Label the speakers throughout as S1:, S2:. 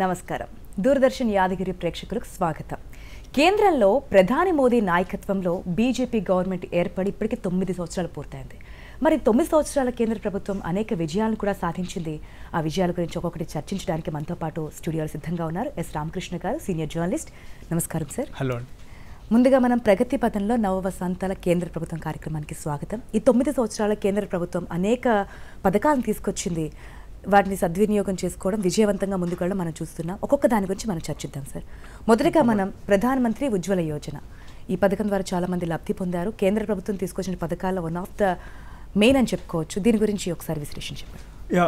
S1: నమస్కారం దూరదర్శన్ యాదగిరి ప్రేక్షకులకు స్వాగతం కేంద్రంలో ప్రధాని మోదీ నాయకత్వంలో బీజేపీ గవర్నమెంట్ ఏర్పడి ఇప్పటికీ తొమ్మిది సంవత్సరాలు పూర్తయింది మరి తొమ్మిది సంవత్సరాల కేంద్ర ప్రభుత్వం అనేక విజయాలను కూడా సాధించింది ఆ విజయాల గురించి ఒక్కొక్కటి చర్చించడానికి మనతో పాటు స్టూడియోలు సిద్ధంగా ఉన్నారు S Ramakrishna garu senior journalist నమస్కారం సార్ హలో ముందుగా మనం ప్రగతి పథంలో నవ వసంతాల కేంద్ర ప్రభుత్వం కార్యక్రమానికి స్వాగతం ఈ తొమ్మిది సంవత్సరాల కేంద్ర ప్రభుత్వం అనేక పథకాలను తీసుకొచ్చింది వాటిని సద్వినియోగం చేసుకోవడం విజయవంతంగా ముందుకెళ్ళడం మనం చూస్తున్నాం ఒక్కొక్క దాని గురించి మనం చర్చిద్దాం సార్ మొదటిగా మనం ప్రధానమంత్రి ఉజ్వల యోజన ఈ పథకం ద్వారా చాలామంది లబ్ధి పొందారు కేంద్ర ప్రభుత్వం తీసుకొచ్చిన పథకాల్లో వన్ ఆఫ్ ద మెయిన్ అని చెప్పుకోవచ్చు దీని గురించి ఒకసారి విశ్లేషణ చెప్పండి
S2: యా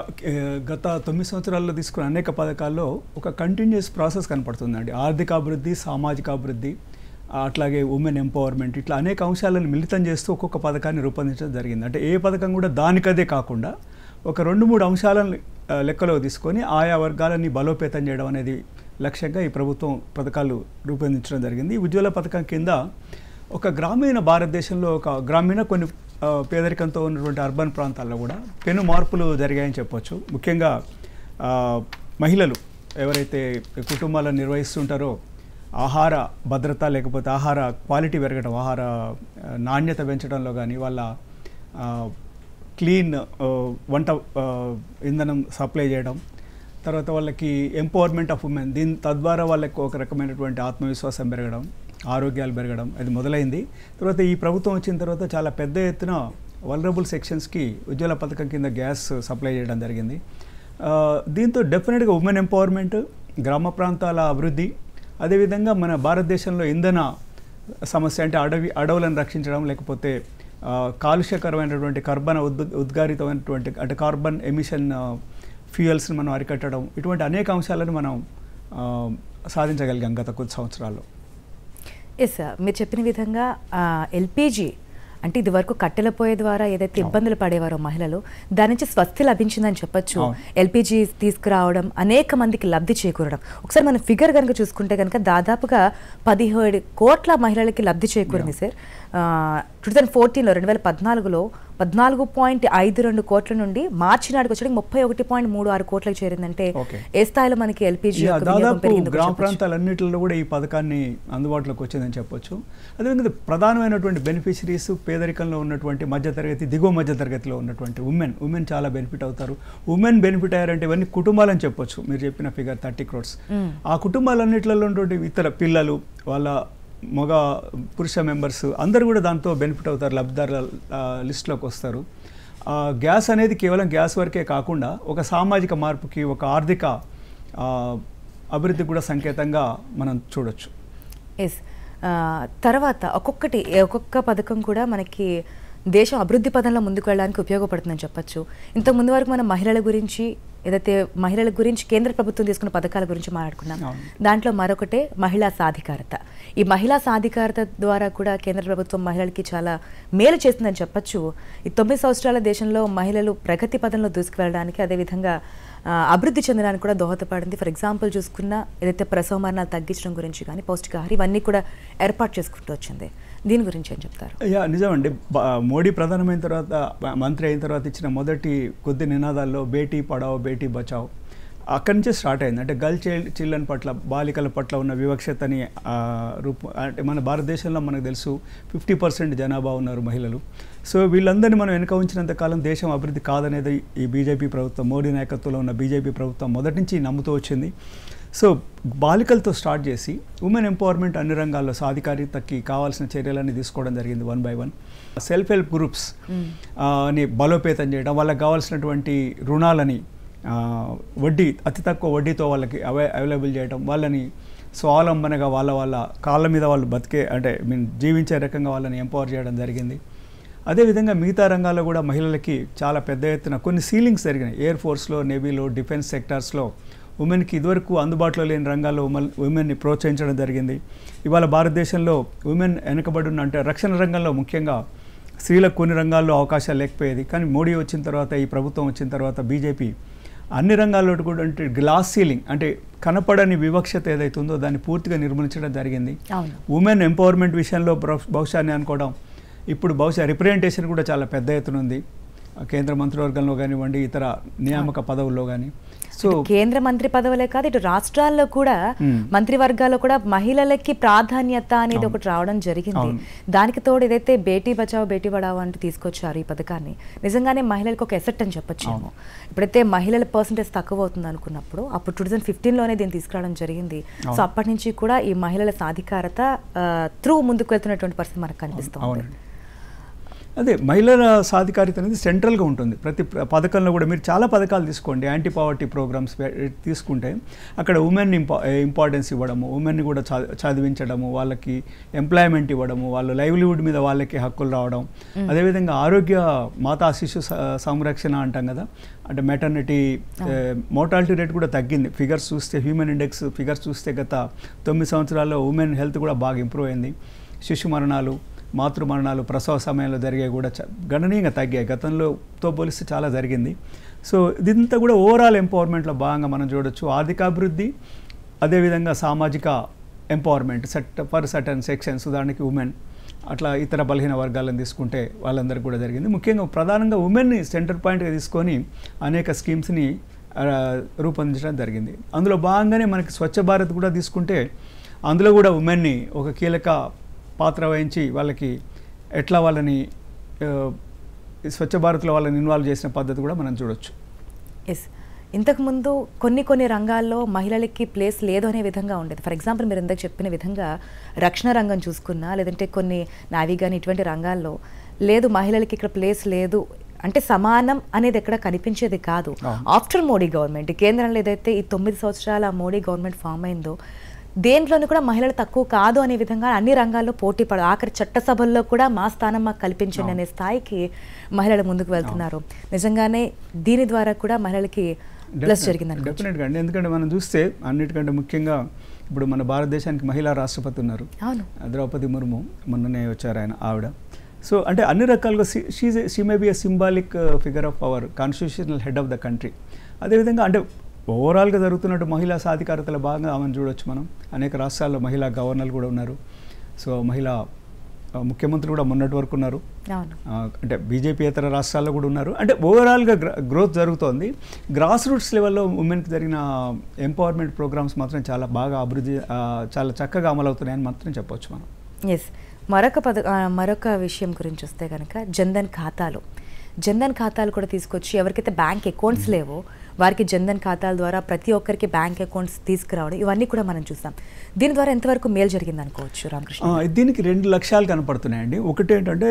S2: గత తొమ్మిది సంవత్సరాల్లో తీసుకున్న అనేక పథకాల్లో ఒక కంటిన్యూస్ ప్రాసెస్ కనపడుతుందండి ఆర్థిక అభివృద్ధి సామాజిక అభివృద్ధి అట్లాగే ఉమెన్ ఎంపవర్మెంట్ ఇట్లా అనేక అంశాలను మిళితం చేస్తూ ఒక్కొక్క పథకాన్ని రూపొందించడం జరిగింది అంటే ఏ పథకం కూడా దానికదే కాకుండా ఒక రెండు మూడు అంశాలను లెక్కలో తీసుకొని ఆయా వర్గాలని బలోపేతం చేయడం అనేది లక్ష్యంగా ఈ ప్రభుత్వం పథకాలు రూపొందించడం జరిగింది ఉజ్వల పథకం కింద ఒక గ్రామీణ భారతదేశంలో ఒక గ్రామీణ కొన్ని పేదరికంతో ఉన్నటువంటి అర్బన్ ప్రాంతాల్లో కూడా పెను మార్పులు జరిగాయని చెప్పొచ్చు ముఖ్యంగా మహిళలు ఎవరైతే కుటుంబాలను నిర్వహిస్తుంటారో ఆహార భద్రత లేకపోతే ఆహార క్వాలిటీ పెరగడం ఆహార నాణ్యత పెంచడంలో కానీ వాళ్ళ క్లీన్ వంట ఇంధనం సప్లై చేయడం తర్వాత వాళ్ళకి ఎంపవర్మెంట్ ఆఫ్ ఉమెన్ దీని తద్వారా వాళ్ళకి ఒక రకమైనటువంటి ఆత్మవిశ్వాసం పెరగడం ఆరోగ్యాలు పెరగడం అది మొదలైంది తర్వాత ఈ ప్రభుత్వం వచ్చిన తర్వాత చాలా పెద్ద ఎత్తున వలరబుల్ సెక్షన్స్కి ఉజ్వల పథకం కింద గ్యాస్ సప్లై చేయడం జరిగింది దీంతో డెఫినెట్గా ఉమెన్ ఎంపవర్మెంట్ గ్రామ ప్రాంతాల అభివృద్ధి అదేవిధంగా మన భారతదేశంలో ఇంధన సమస్య అంటే అడవి అడవులను రక్షించడం లేకపోతే కాలుష్యకరమైనటువంటి కార్బన్ ఉద్ ఉద్గారితమైనటువంటి అంటే కార్బన్ ఎమిషన్ ఫ్యూయల్స్ని మనం అరికట్టడం ఇటువంటి అనేక అంశాలను మనం సాధించగలిగాం గత కొద్ది సంవత్సరాల్లో
S1: ఎస్ మీరు చెప్పిన విధంగా ఎల్పిజి అంటే ఇది వరకు కట్టెల పోయే ద్వారా ఏదైతే ఇబ్బందులు పడేవారో మహిళలు దాని నుంచి స్వస్తి లభించిందని చెప్పొచ్చు ఎల్పిజి తీసుకురావడం అనేక మందికి లబ్ధి చేకూరడం ఒకసారి మనం ఫిగర్ కనుక చూసుకుంటే కనుక దాదాపుగా పదిహేడు కోట్ల మహిళలకి లబ్ధి చేకూరింది సార్ టూ థౌజండ్ ఫోర్టీన్లో రెండు వేల పద్నాలుగులో పద్నాలుగు పాయింట్ ఐదు రెండు కోట్ల నుండి మార్చి నాటికి వచ్చడానికి ముప్పై ఒకటి పాయింట్ మూడు ఆరు కోట్లకు చేరిందంటే ఏ స్థాయిలో మనకి ఎల్పిజి గ్రామ
S2: ప్రాంతాలన్నింటిలో కూడా ఈ పథకాన్ని అందుబాటులోకి వచ్చిందని చెప్పొచ్చు అదేవిధంగా ప్రధానమైనటువంటి బెనిఫిషరీస్ పేదరికంలో ఉన్నటువంటి మధ్యతరగతి దిగువ మధ్యతరగతిలో ఉన్నటువంటి ఉమెన్ ఉమెన్ చాలా బెనిఫిట్ అవుతారు ఉమెన్ బెనిఫిట్ అయ్యారంటే ఇవన్నీ కుటుంబాలని చెప్పొచ్చు మీరు చెప్పిన ఫిగర్ థర్టీ క్రోడ్స్ ఆ కుటుంబాలన్నింటిలో ఉన్నటువంటి ఇతర పిల్లలు వాళ్ళ మగ పురుష మెంబర్స్ అందరూ కూడా దాంతో బెనిఫిట్ అవుతారు లబ్ధిదారుల లిస్టులోకి వస్తారు గ్యాస్ అనేది కేవలం గ్యాస్ వరకే కాకుండా ఒక సామాజిక మార్పుకి ఒక ఆర్థిక అభివృద్ధి కూడా సంకేతంగా మనం చూడొచ్చు
S1: ఎస్ తర్వాత ఒక్కొక్కటి ఒక్కొక్క పథకం కూడా మనకి దేశం అభివృద్ధి పదంలో ముందుకు వెళ్ళడానికి ఉపయోగపడుతుందని చెప్పచ్చు ఇంతకుముందు వరకు మనం మహిళల గురించి ఏదైతే మహిళల గురించి కేంద్ర ప్రభుత్వం తీసుకున్న పథకాల గురించి మాట్లాడుకున్నాం దాంట్లో మరొకటే మహిళా సాధికారత ఈ మహిళా సాధికారత ద్వారా కూడా కేంద్ర ప్రభుత్వం మహిళలకి చాలా మేలు చేస్తుందని చెప్పొచ్చు ఈ తొమ్మిది సంవత్సరాల దేశంలో మహిళలు ప్రగతి పదంలో దూసుకువెళ్ళడానికి అదేవిధంగా అభివృద్ధి చెందడానికి కూడా దోహదపడింది ఫర్ ఎగ్జాంపుల్ చూసుకున్న ఏదైతే ప్రసవ మరణాలు తగ్గించడం గురించి కానీ పౌష్టికాహారం ఇవన్నీ కూడా ఏర్పాటు చేసుకుంటూ వచ్చింది దీని గురించి ఏం చెప్తారు
S2: అయ్యా నిజమండి మోడీ ప్రధానమైన తర్వాత మంత్రి అయిన తర్వాత ఇచ్చిన మొదటి కొద్ది నినాదాల్లో బేటీ పడావ్ బేటీ బచావ్ అక్కడి నుంచే స్టార్ట్ అయింది అంటే గర్ల్ చైల్డ్ చిల్డ్రన్ పట్ల బాలికల పట్ల ఉన్న వివక్షతని రూప అంటే మన భారతదేశంలో మనకు తెలుసు ఫిఫ్టీ పర్సెంట్ జనాభా ఉన్నారు మహిళలు సో వీళ్ళందరినీ మనం వెనుక ఉంచినంత కాలం దేశం అభివృద్ధి కాదనేది ఈ బీజేపీ ప్రభుత్వం మోడీ నాయకత్వంలో ఉన్న బీజేపీ ప్రభుత్వం మొదటి నుంచి నమ్ముతూ వచ్చింది సో బాలికలతో స్టార్ట్ చేసి ఉమెన్ ఎంపవర్మెంట్ అన్ని రంగాల్లో సాధికారితకి కావాల్సిన చర్యలన్నీ తీసుకోవడం జరిగింది one by one self help groups ని బలోపేతం చేయడం వాళ్ళకి కావాల్సినటువంటి రుణాలని వడ్డీ అతి తక్కువ వడ్డీతో వాళ్ళకి అవై అవైలబుల్ చేయడం వాళ్ళని స్వావలంబనగా వాళ్ళ వాళ్ళ కాళ్ళ మీద వాళ్ళు బతికే అంటే మీన్ జీవించే రకంగా వాళ్ళని ఎంపవర్ చేయడం జరిగింది అదేవిధంగా మిగతా రంగాల్లో కూడా మహిళలకి చాలా పెద్ద ఎత్తున కొన్ని సీలింగ్స్ జరిగినాయి ఎయిర్ ఫోర్స్లో నేవీలో డిఫెన్స్ సెక్టార్స్లో ఉమెన్కి ఇదివరకు అందుబాటులో లేని రంగాల్లో ఉమెన్ ఉమెన్ని ప్రోత్సహించడం జరిగింది ఇవాళ భారతదేశంలో ఉమెన్ వెనుకబడిన అంటే రక్షణ రంగంలో ముఖ్యంగా స్త్రీలకు కొన్ని రంగాల్లో అవకాశాలు లేకపోయేది కానీ మోడీ వచ్చిన తర్వాత ఈ ప్రభుత్వం వచ్చిన తర్వాత బీజేపీ అన్ని రంగాల్లో కూడా అంటే గ్లాస్ సీలింగ్ అంటే కనపడని వివక్షత ఏదైతే ఉందో దాన్ని పూర్తిగా నిర్మూలించడం జరిగింది ఉమెన్ ఎంపవర్మెంట్ విషయంలో బహుశా అనుకోవడం ఇప్పుడు బహుశా రిప్రజెంటేషన్ కూడా చాలా పెద్ద ఎత్తున ఉంది కేంద్ర మంత్రివర్గంలో కానివ్వండి ఇతర నియామక పదవుల్లో
S1: కానీ సో కేంద్ర మంత్రి పదవులే కాదు ఇటు రాష్ట్రాల్లో కూడా మంత్రివర్గాల్లో కూడా మహిళలకి ప్రాధాన్యత అనేది ఒకటి రావడం జరిగింది దానికి తోడు ఏదైతే బేటీ బచావో బేటీ పడావో అంటూ తీసుకొచ్చారు ఈ పథకాన్ని నిజంగానే మహిళలకు ఒక ఎసెట్ అని చెప్పొచ్చు ఇప్పుడైతే మహిళల పర్సంటేజ్ తక్కువ అవుతుంది అనుకున్నప్పుడు అప్పుడు టూ ఫిఫ్టీన్ ఫిఫ్టీన్లోనే దీన్ని తీసుకురావడం జరిగింది సో అప్పటి నుంచి కూడా ఈ మహిళల సాధికారత త్రూ ముందుకు వెళ్తున్నటువంటి పరిస్థితి మనకు కనిపిస్తుంది
S2: అదే మహిళల సాధికారిత అనేది సెంట్రల్గా ఉంటుంది ప్రతి పథకంలో కూడా మీరు చాలా పథకాలు తీసుకోండి యాంటీ పావర్టీ ప్రోగ్రామ్స్ తీసుకుంటే అక్కడ ఉమెన్ ఇంపా ఇంపార్టెన్స్ ఇవ్వడము ఉమెన్ని కూడా చదివించడము వాళ్ళకి ఎంప్లాయ్మెంట్ ఇవ్వడము వాళ్ళ లైవ్లీహుడ్ మీద వాళ్ళకి హక్కులు రావడం అదేవిధంగా ఆరోగ్య మాతా శిశు సంరక్షణ అంటాం కదా అంటే మెటర్నిటీ మోర్టాలిటీ రేట్ కూడా తగ్గింది ఫిగర్స్ చూస్తే హ్యూమన్ ఇండెక్స్ ఫిగర్స్ చూస్తే గత తొమ్మిది సంవత్సరాల్లో ఉమెన్ హెల్త్ కూడా బాగా ఇంప్రూవ్ అయింది శిశు మరణాలు మాతృమరణాలు ప్రసవ సమయంలో జరిగే కూడా గణనీయంగా తగ్గాయి గతంలోతో పోలిస్తే చాలా జరిగింది సో ఇదంతా కూడా ఓవరాల్ ఎంపవర్మెంట్లో భాగంగా మనం చూడొచ్చు ఆర్థికాభివృద్ధి అదేవిధంగా సామాజిక empowerment set for certain sections ఉదాహరణకి ఉమెన్ అట్లా ఇతర బలహీన వర్గాలను తీసుకుంటే వాళ్ళందరికీ కూడా జరిగింది ముఖ్యంగా ప్రధానంగా ఉమెన్ని సెంటర్ పాయింట్గా తీసుకొని అనేక స్కీమ్స్ని రూపొందించడం జరిగింది అందులో భాగంగానే మనకి స్వచ్ఛ భారత్ కూడా తీసుకుంటే అందులో కూడా ఉమెన్ని ఒక కీలక పాత్ర వహించి వాళ్ళకి ఎట్లా వాళ్ళని స్వచ్ఛ భారత్లో వాళ్ళని ఇన్వాల్వ్ చేసిన పద్ధతి కూడా మనం చూడొచ్చు
S1: ఎస్ ఇంతకుముందు కొన్ని కొన్ని రంగాల్లో మహిళలకి ప్లేస్ లేదు అనే విధంగా ఉండేది ఫర్ ఎగ్జాంపుల్ మీరు ఇందాక చెప్పిన విధంగా రక్షణ రంగం చూసుకున్నా లేదంటే కొన్ని నావీ కానీ ఇటువంటి రంగాల్లో లేదు మహిళలకి ఇక్కడ ప్లేస్ లేదు అంటే సమానం అనేది ఎక్కడ కనిపించేది కాదు ఆఫ్టర్ మోడీ గవర్నమెంట్ కేంద్రంలో ఏదైతే ఈ తొమ్మిది సంవత్సరాల మోడీ గవర్నమెంట్ ఫామ్ అయిందో దేంట్లోనూ కూడా మహిళలు తక్కువ కాదు అనే విధంగా అన్ని రంగాల్లో పోటీ పడ ఆఖరి చట్టసభల్లో కూడా మా స్థానం మాకు కల్పించండి అనే స్థాయికి మహిళలు ముందుకు వెళ్తున్నారు నిజంగానే దీని ద్వారా కూడా మహిళలకి ప్లస్ జరిగింది
S2: డెఫినెట్గా అండి ఎందుకంటే మనం చూస్తే అన్నిటికంటే ముఖ్యంగా ఇప్పుడు మన భారతదేశానికి మహిళా రాష్ట్రపతి ఉన్నారు ద్రౌపది ముర్ము మొన్ననే వచ్చారు ఆయన ఆవిడ సో అంటే అన్ని రకాలుగా she she may be a symbolic figure of our constitutional head of the country అదేవిధంగా అంటే ఓవరాల్గా జరుగుతున్నట్టు మహిళా సాధికారతలో భాగంగా ఆమెను చూడొచ్చు మనం అనేక రాష్ట్రాల్లో మహిళా గవర్నర్లు కూడా ఉన్నారు సో మహిళా ముఖ్యమంత్రి కూడా మొన్నటి వరకు ఉన్నారు అంటే బీజేపీ ఇతర రాష్ట్రాల్లో కూడా ఉన్నారు అంటే ఓవరాల్గా గ్రోత్ జరుగుతోంది గ్రాస్ రూట్స్ లెవెల్లో ఉమెన్కి జరిగిన ఎంపవర్మెంట్ ప్రోగ్రామ్స్ మాత్రం చాలా బాగా అభివృద్ధి చాలా చక్కగా అమలవుతున్నాయని మాత్రం చెప్పవచ్చు మనం
S1: ఎస్ మరొక పద మరొక విషయం గురించి వస్తే కనుక జన్ధన్ ఖాతాలు జన్ధన్ ఖాతాలు కూడా తీసుకొచ్చి ఎవరికైతే బ్యాంక్ అకౌంట్స్ hmm. లేవో వారికి జన్ధన్ ఖాతాల ద్వారా ప్రతి ఒక్కరికి బ్యాంక్ అకౌంట్స్ తీసుకురావడం ఇవన్నీ కూడా మనం చూస్తాం దీని ద్వారా ఎంతవరకు మేలు జరిగింది అనుకోవచ్చు రామకృష్ణ
S2: దీనికి రెండు లక్ష్యాలు కనపడుతున్నాయండి ఒకటి ఏంటంటే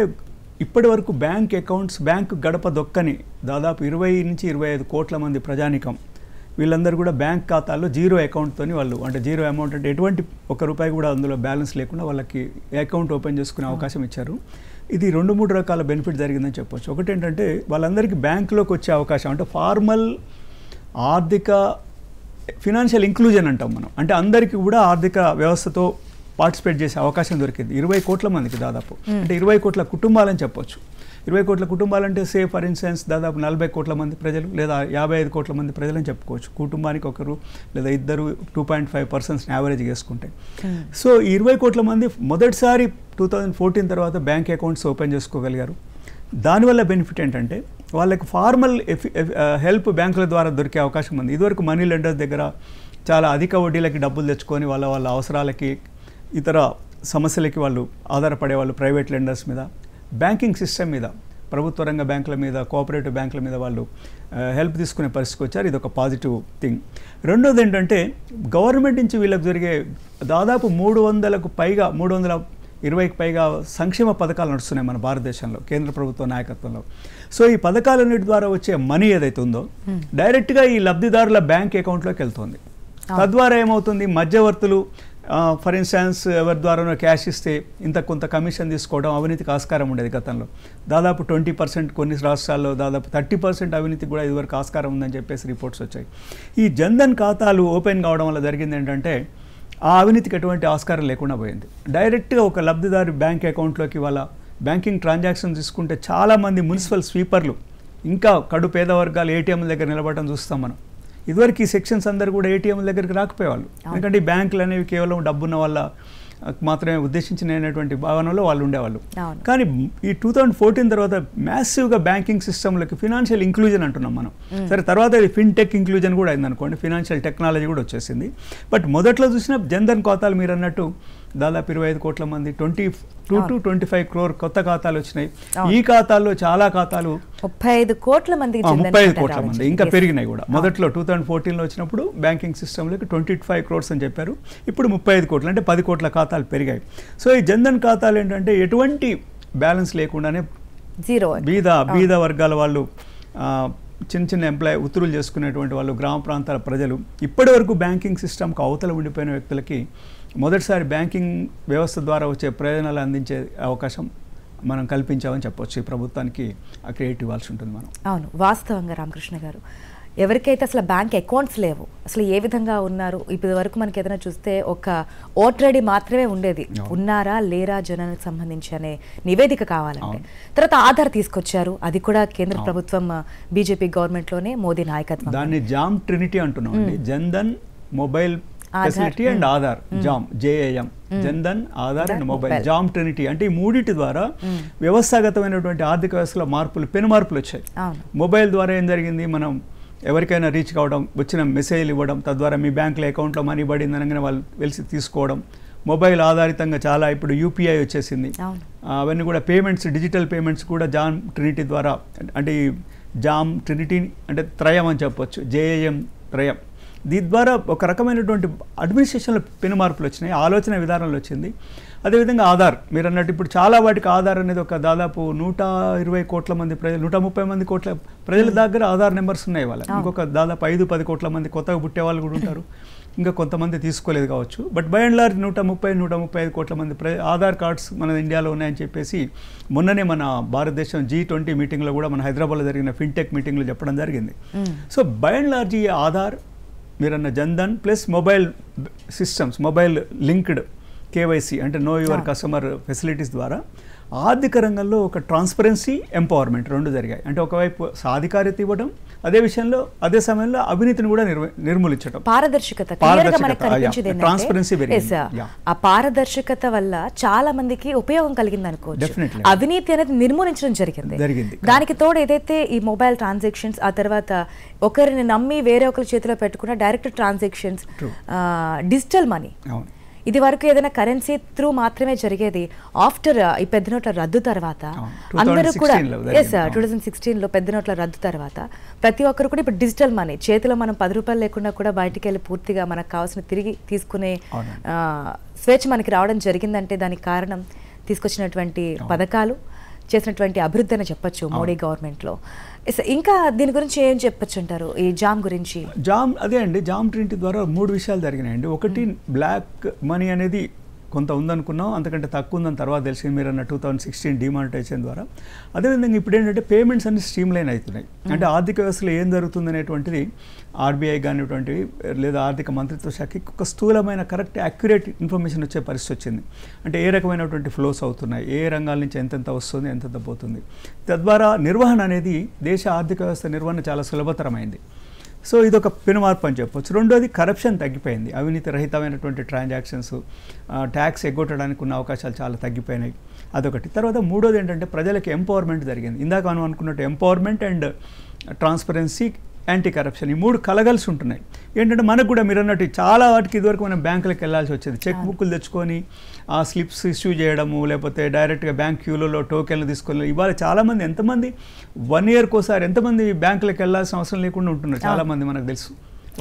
S2: ఇప్పటి వరకు బ్యాంక్ అకౌంట్స్ బ్యాంక్ గడప దొక్కని దాదాపు ఇరవై నుంచి ఇరవై ఐదు కోట్ల మంది ప్రజానికం వీళ్ళందరూ కూడా బ్యాంక్ ఖాతాల్లో జీరో అకౌంట్తో వాళ్ళు అంటే జీరో అమౌంట్ అంటే ఎటువంటి ఒక రూపాయి కూడా అందులో బ్యాలెన్స్ లేకుండా వాళ్ళకి అకౌంట్ ఓపెన్ చేసుకునే అవకాశం ఇచ్చారు ఇది రెండు మూడు రకాల బెనిఫిట్ జరిగిందని చెప్పొచ్చు ఒకటి ఏంటంటే వాళ్ళందరికీ బ్యాంకులోకి వచ్చే అవకాశం అంటే ఫార్మల్ ఆర్థిక ఫినాన్షియల్ ఇంక్లూజన్ అంటాం మనం అంటే అందరికీ కూడా ఆర్థిక వ్యవస్థతో పార్టిసిపేట్ చేసే అవకాశం దొరికింది ఇరవై కోట్ల మందికి దాదాపు అంటే ఇరవై కోట్ల కుటుంబాలని చెప్పొచ్చు ఇరవై కోట్ల కుటుంబాలంటే సే ఫర్ ఇన్సెన్స్ దాదాపు నలభై కోట్ల మంది ప్రజలు లేదా యాభై ఐదు కోట్ల మంది ప్రజలని చెప్పుకోవచ్చు కుటుంబానికి ఒకరు లేదా ఇద్దరు టూ పాయింట్ ఫైవ్ పర్సెంట్స్ని యావరేజ్ చేసుకుంటే సో ఇరవై కోట్ల మంది మొదటిసారి టూ థౌజండ్ ఫోర్టీన్ తర్వాత బ్యాంక్ అకౌంట్స్ ఓపెన్ చేసుకోగలిగారు దానివల్ల బెనిఫిట్ ఏంటంటే వాళ్ళకి ఫార్మల్ హెల్ప్ బ్యాంకుల ద్వారా దొరికే అవకాశం ఉంది ఇదివరకు మనీ లెండర్స్ దగ్గర చాలా అధిక వడ్డీలకి డబ్బులు తెచ్చుకొని వాళ్ళ వాళ్ళ అవసరాలకి ఇతర సమస్యలకి వాళ్ళు ఆధారపడే వాళ్ళు ప్రైవేట్ లెండర్స్ మీద బ్యాంకింగ్ సిస్టమ్ మీద ప్రభుత్వ రంగ బ్యాంకుల మీద కోఆపరేటివ్ బ్యాంకుల మీద వాళ్ళు హెల్ప్ తీసుకునే పరిస్థితికి వచ్చారు ఇది ఒక పాజిటివ్ థింగ్ రెండోది ఏంటంటే గవర్నమెంట్ నుంచి వీళ్ళకి జరిగే దాదాపు మూడు వందలకు పైగా మూడు వందల ఇరవైకి పైగా సంక్షేమ పథకాలు నడుస్తున్నాయి మన భారతదేశంలో కేంద్ర ప్రభుత్వ నాయకత్వంలో సో ఈ పథకాలన్నిటి ద్వారా వచ్చే మనీ ఏదైతే ఉందో hmm. డైరెక్ట్గా ఈ లబ్ధిదారుల బ్యాంక్ అకౌంట్లోకి వెళ్తుంది తద్వారా ఏమవుతుంది మధ్యవర్తులు ఫర్ ఇన్స్టాన్స్ ఎవరి ద్వారానో క్యాష్ ఇస్తే ఇంత కొంత కమిషన్ తీసుకోవడం అవినీతికి ఆస్కారం ఉండేది గతంలో దాదాపు ట్వంటీ పర్సెంట్ కొన్ని రాష్ట్రాల్లో దాదాపు థర్టీ పర్సెంట్ అవినీతి కూడా ఇదివరకు ఆస్కారం ఉందని చెప్పేసి రిపోర్ట్స్ వచ్చాయి ఈ జన్ధన్ ఖాతాలు ఓపెన్ కావడం వల్ల జరిగింది ఏంటంటే ఆ అవినీతికి ఎటువంటి ఆస్కారం లేకుండా పోయింది డైరెక్ట్గా ఒక లబ్ధిదారు బ్యాంక్ అకౌంట్లోకి వాళ్ళ బ్యాంకింగ్ ట్రాన్సాక్షన్ తీసుకుంటే చాలామంది మున్సిపల్ స్వీపర్లు ఇంకా కడు పేద వర్గాలు ఏటీఎంల దగ్గర నిలబడడం చూస్తాం మనం ఇదివరకు ఈ సెక్షన్స్ అందరు కూడా ఏటీఎంల దగ్గరికి రాకపోయేవాళ్ళు ఎందుకంటే ఈ బ్యాంకులు అనేవి కేవలం డబ్బున్న వాళ్ళ మాత్రమే ఉద్దేశించినటువంటి భావనలో వాళ్ళు ఉండేవాళ్ళు కానీ ఈ టూ థౌజండ్ ఫోర్టీన్ తర్వాత మ్యాసివ్గా బ్యాంకింగ్ సిస్టంలోకి ఫినాన్షియల్ ఇంక్లూజన్ అంటున్నాం మనం సరే తర్వాత ఇది ఫిన్టెక్ ఇంక్లూజన్ కూడా అయిందనుకోండి ఫినాన్షియల్ టెక్నాలజీ కూడా వచ్చేసింది బట్ మొదట్లో చూసిన జన్ధన్ కోతాలు మీరు అన్నట్టు దాదాపు ఇరవై ఐదు కోట్ల మంది twenty two to twenty five crore కొత్త ఖాతాలు వచ్చినాయి ఈ ఖాతాల్లో చాలా ఖాతాలు
S1: ముప్పై ఐదు కోట్ల మంది ముప్పై ఐదు కోట్ల మంది ఇంకా పెరిగినాయి
S2: కూడా మొదట్లో టూ థౌసండ్ ఫోర్టీన్లో వచ్చినప్పుడు బ్యాంకింగ్ సిస్టంలోకి ట్వంటీ ఫైవ్ క్రోర్స్ అని చెప్పారు ఇప్పుడు ముప్పై ఐదు కోట్లు అంటే పది కోట్ల ఖాతాలు పెరిగాయి సో ఈ జన్ధన్ ఖాతాలు ఏంటంటే ఎటువంటి బ్యాలెన్స్ లేకుండానే జీరో బీద బీద వర్గాల వాళ్ళు చిన్న చిన్న ఎంప్లాయ్ ఉత్తర్వులు చేసుకునేటువంటి వాళ్ళు గ్రామ ప్రాంతాల ప్రజలు ఇప్పటి వరకు బ్యాంకింగ్ సిస్టమ్కి అవతల ఉండిపోయిన వ్యక్తులకి మొదటిసారి బ్యాంకింగ్ వ్యవస్థ ద్వారా వచ్చే ప్రయోజనాలు అందించే అవకాశం మనం కల్పించామని చెప్పవచ్చు ఈ ప్రభుత్వానికి ఆ క్రియేటివ్ ఇవ్వాల్సి ఉంటుంది మనం
S1: అవును వాస్తవంగా రామకృష్ణ గారు ఎవరికైతే అసలు బ్యాంక్ అకౌంట్స్ లేవు అసలు ఏ విధంగా ఉన్నారు ఇప్పటి వరకు మనకి ఏదైనా చూస్తే ఒక ఓటర్ మాత్రమే ఉండేది ఉన్నారా లేరా జనానికి సంబంధించి అనే నివేదిక కావాలంటే తర్వాత ఆధార్ తీసుకొచ్చారు అది కూడా కేంద్ర ప్రభుత్వం బీజేపీ గవర్నమెంట్లోనే మోదీ నాయకత్వం దాన్ని
S2: జామ్ ట్రినిటీ అంటున్నాం Jan Dhan mobile facility and Aadhaar JAM J A M Jan Dhan Aadhaar and mobile JAM trinity అంటే ఈ మూడింటి ద్వారా వ్యవస్థాగతమైనటువంటి ఆర్థిక వ్యవస్థలో మార్పులు పెను మార్పులు వచ్చాయి మొబైల్ ద్వారా ఏం జరిగింది మనం ఎవరికైనా రీచ్ కావడం వచ్చిన మెసేజ్లు ఇవ్వడం తద్వారా మీ బ్యాంకులో అకౌంట్లో మనీ పడింది అనగానే వాళ్ళు వెలిసి తీసుకోవడం మొబైల్ ఆధారితంగా చాలా ఇప్పుడు యూపీఐ వచ్చేసింది అవన్నీ కూడా పేమెంట్స్ డిజిటల్ పేమెంట్స్ కూడా జామ్ ట్రినిటీ ద్వారా అంటే జామ్ ట్రినిటీ అంటే త్రయం అని చెప్పొచ్చు జేఏఎం త్రయం దీని ద్వారా ఒక రకమైనటువంటి అడ్మినిస్ట్రేషన్లో పెను మార్పులు వచ్చినాయి ఆలోచన విధానంలో వచ్చింది అదేవిధంగా ఆధార్ మీరు అన్నట్టు ఇప్పుడు చాలా వాటికి ఆధార్ అనేది ఒక దాదాపు నూట ఇరవై కోట్ల మంది ప్రజలు నూట ముప్పై మంది కోట్ల ప్రజల hmm. దగ్గర ఆధార్ నెంబర్స్ ఉన్నాయి వాళ్ళ ఇంకొక దాదాపు ఐదు పది కోట్ల మంది కొత్తగా పుట్టే వాళ్ళు కూడా ఉంటారు ఇంకా కొంతమంది తీసుకోలేదు కావచ్చు బట్ బై అండ్ లార్జ్ నూట ముప్పై నూట ముప్పై ఐదు కోట్ల మంది ప్ర ఆధార్ కార్డ్స్ మన ఇండియాలో ఉన్నాయని చెప్పేసి మొన్ననే మన భారతదేశం జీ ట్వంటీ మీటింగ్లో కూడా మన హైదరాబాద్లో జరిగిన ఫిన్టెక్ మీటింగ్లో చెప్పడం జరిగింది సో బై అండ్ లార్జ్ ఈ ఆధార్ మీరన్న Jan Dhan plus mobile systems mobile linked KYC అంటే నో యువర్ కస్టమర్ ఫెసిలిటీస్ ద్వారా ఆర్థిక రంగంలో ఒక ట్రాన్స్పరెన్సీ ఎంపవర్మెంట్ రెండు జరిగాయి అంటే ఒకవైపు సాధికారిత ఇవ్వడం అదే విషయంలో అదే సమయంలో అవినీతిని కూడా నిర్మూలించడం
S1: పారదర్శకత ట్రాన్స్పరెన్సీ ఆ పారదర్శకత వల్ల చాలా మందికి ఉపయోగం కలిగింది అనుకోవచ్చు అవినీతి అనేది నిర్మూలించడం జరిగింది జరిగింది దానికి తోడు ఏదైతే ఈ మొబైల్ ట్రాన్సాక్షన్స్ ఆ తర్వాత ఒకరిని నమ్మి వేరే ఒకరి చేతిలో పెట్టుకున్న డైరెక్ట్ ట్రాన్సాక్షన్స్ డిజిటల్ మనీ ఇది వరకు ఏదైనా కరెన్సీ త్రూ మాత్రమే జరిగేది ఆఫ్టర్ ఈ పెద్ద నోట్ల రద్దు తర్వాత అందరూ కూడా ఎస్ టూ థౌజండ్ లో పెద్ద నోట్ల రద్దు తర్వాత ప్రతి ఒక్కరు కూడా ఇప్పుడు డిజిటల్ మనీ చేతిలో మనం పది రూపాయలు లేకుండా కూడా బయటికి వెళ్ళి పూర్తిగా మనకు కావాల్సిన తిరిగి తీసుకునే స్వేచ్ఛ మనకి రావడం జరిగిందంటే దానికి కారణం తీసుకొచ్చినటువంటి పథకాలు చేసినటువంటి అభివృద్ధి అని చెప్పచ్చు మోడీ గవర్నమెంట్లో ఇంకా దీని గురించి ఏం చెప్పచ్చు అంటారు ఈ జామ్ గురించి
S2: జామ్ అదే అండి జామ్ ట్రీటీ ద్వారా మూడు విషయాలు జరిగినాయండి ఒకటి బ్లాక్ మనీ అనేది కొంత ఉందనుకున్నాం అంతకంటే తక్కువ ఉందని తర్వాత తెలిసింది మీరు అన్న టూ థౌసండ్ సిక్స్టీన్ డిమానిటైజేషన్ ద్వారా అదేవిధంగా ఇప్పుడు ఏంటంటే పేమెంట్స్ అన్ని స్ట్రీమ్ లైన్ అవుతున్నాయి అంటే ఆర్థిక వ్యవస్థలో ఏం జరుగుతుంది అనేటువంటిది ఆర్బీఐ కానిటువంటివి లేదా ఆర్థిక మంత్రిత్వ శాఖకి ఒక స్థూలమైన కరెక్ట్ అక్యురేట్ ఇన్ఫర్మేషన్ వచ్చే పరిస్థితి వచ్చింది అంటే ఏ రకమైనటువంటి ఫ్లోస్ అవుతున్నాయి ఏ రంగాల నుంచి ఎంతెంత వస్తుంది ఎంతెంత పోతుంది తద్వారా నిర్వహణ అనేది దేశ ఆర్థిక వ్యవస్థ నిర్వహణ చాలా సులభతరమైంది సో ఇది ఒక పెనుమార్పు అని చెప్పొచ్చు రెండోది కరప్షన్ తగ్గిపోయింది అవినీతి రహితమైనటువంటి ట్రాన్సాక్షన్స్ ట్యాక్స్ ఎగ్గొట్టడానికి ఉన్న అవకాశాలు చాలా తగ్గిపోయినాయి అదొకటి తర్వాత మూడోది ఏంటంటే ప్రజలకు ఎంపవర్మెంట్ జరిగింది ఇందాక మనం అనుకున్నట్టు empowerment and transparency anti corruption ఈ మూడు కలగలిసి ఉంటున్నాయి ఏంటంటే మనకు కూడా మీరు అన్నట్టు చాలా వాటికి ఇదివరకు మనం బ్యాంకులకు వెళ్ళాల్సి వచ్చేది చెక్ బుక్లు తెచ్చుకొని ఆ స్లిప్స్ ఇష్యూ చేయడము లేకపోతే డైరెక్ట్గా బ్యాంక్ క్యూలలో టోకెన్లు తీసుకొని ఇవాళ చాలామంది ఎంతమంది వన్ ఇయర్కి ఒకసారి ఎంతమంది బ్యాంకులకు వెళ్ళాల్సిన అవసరం లేకుండా ఉంటున్నారు చాలామంది మనకు తెలుసు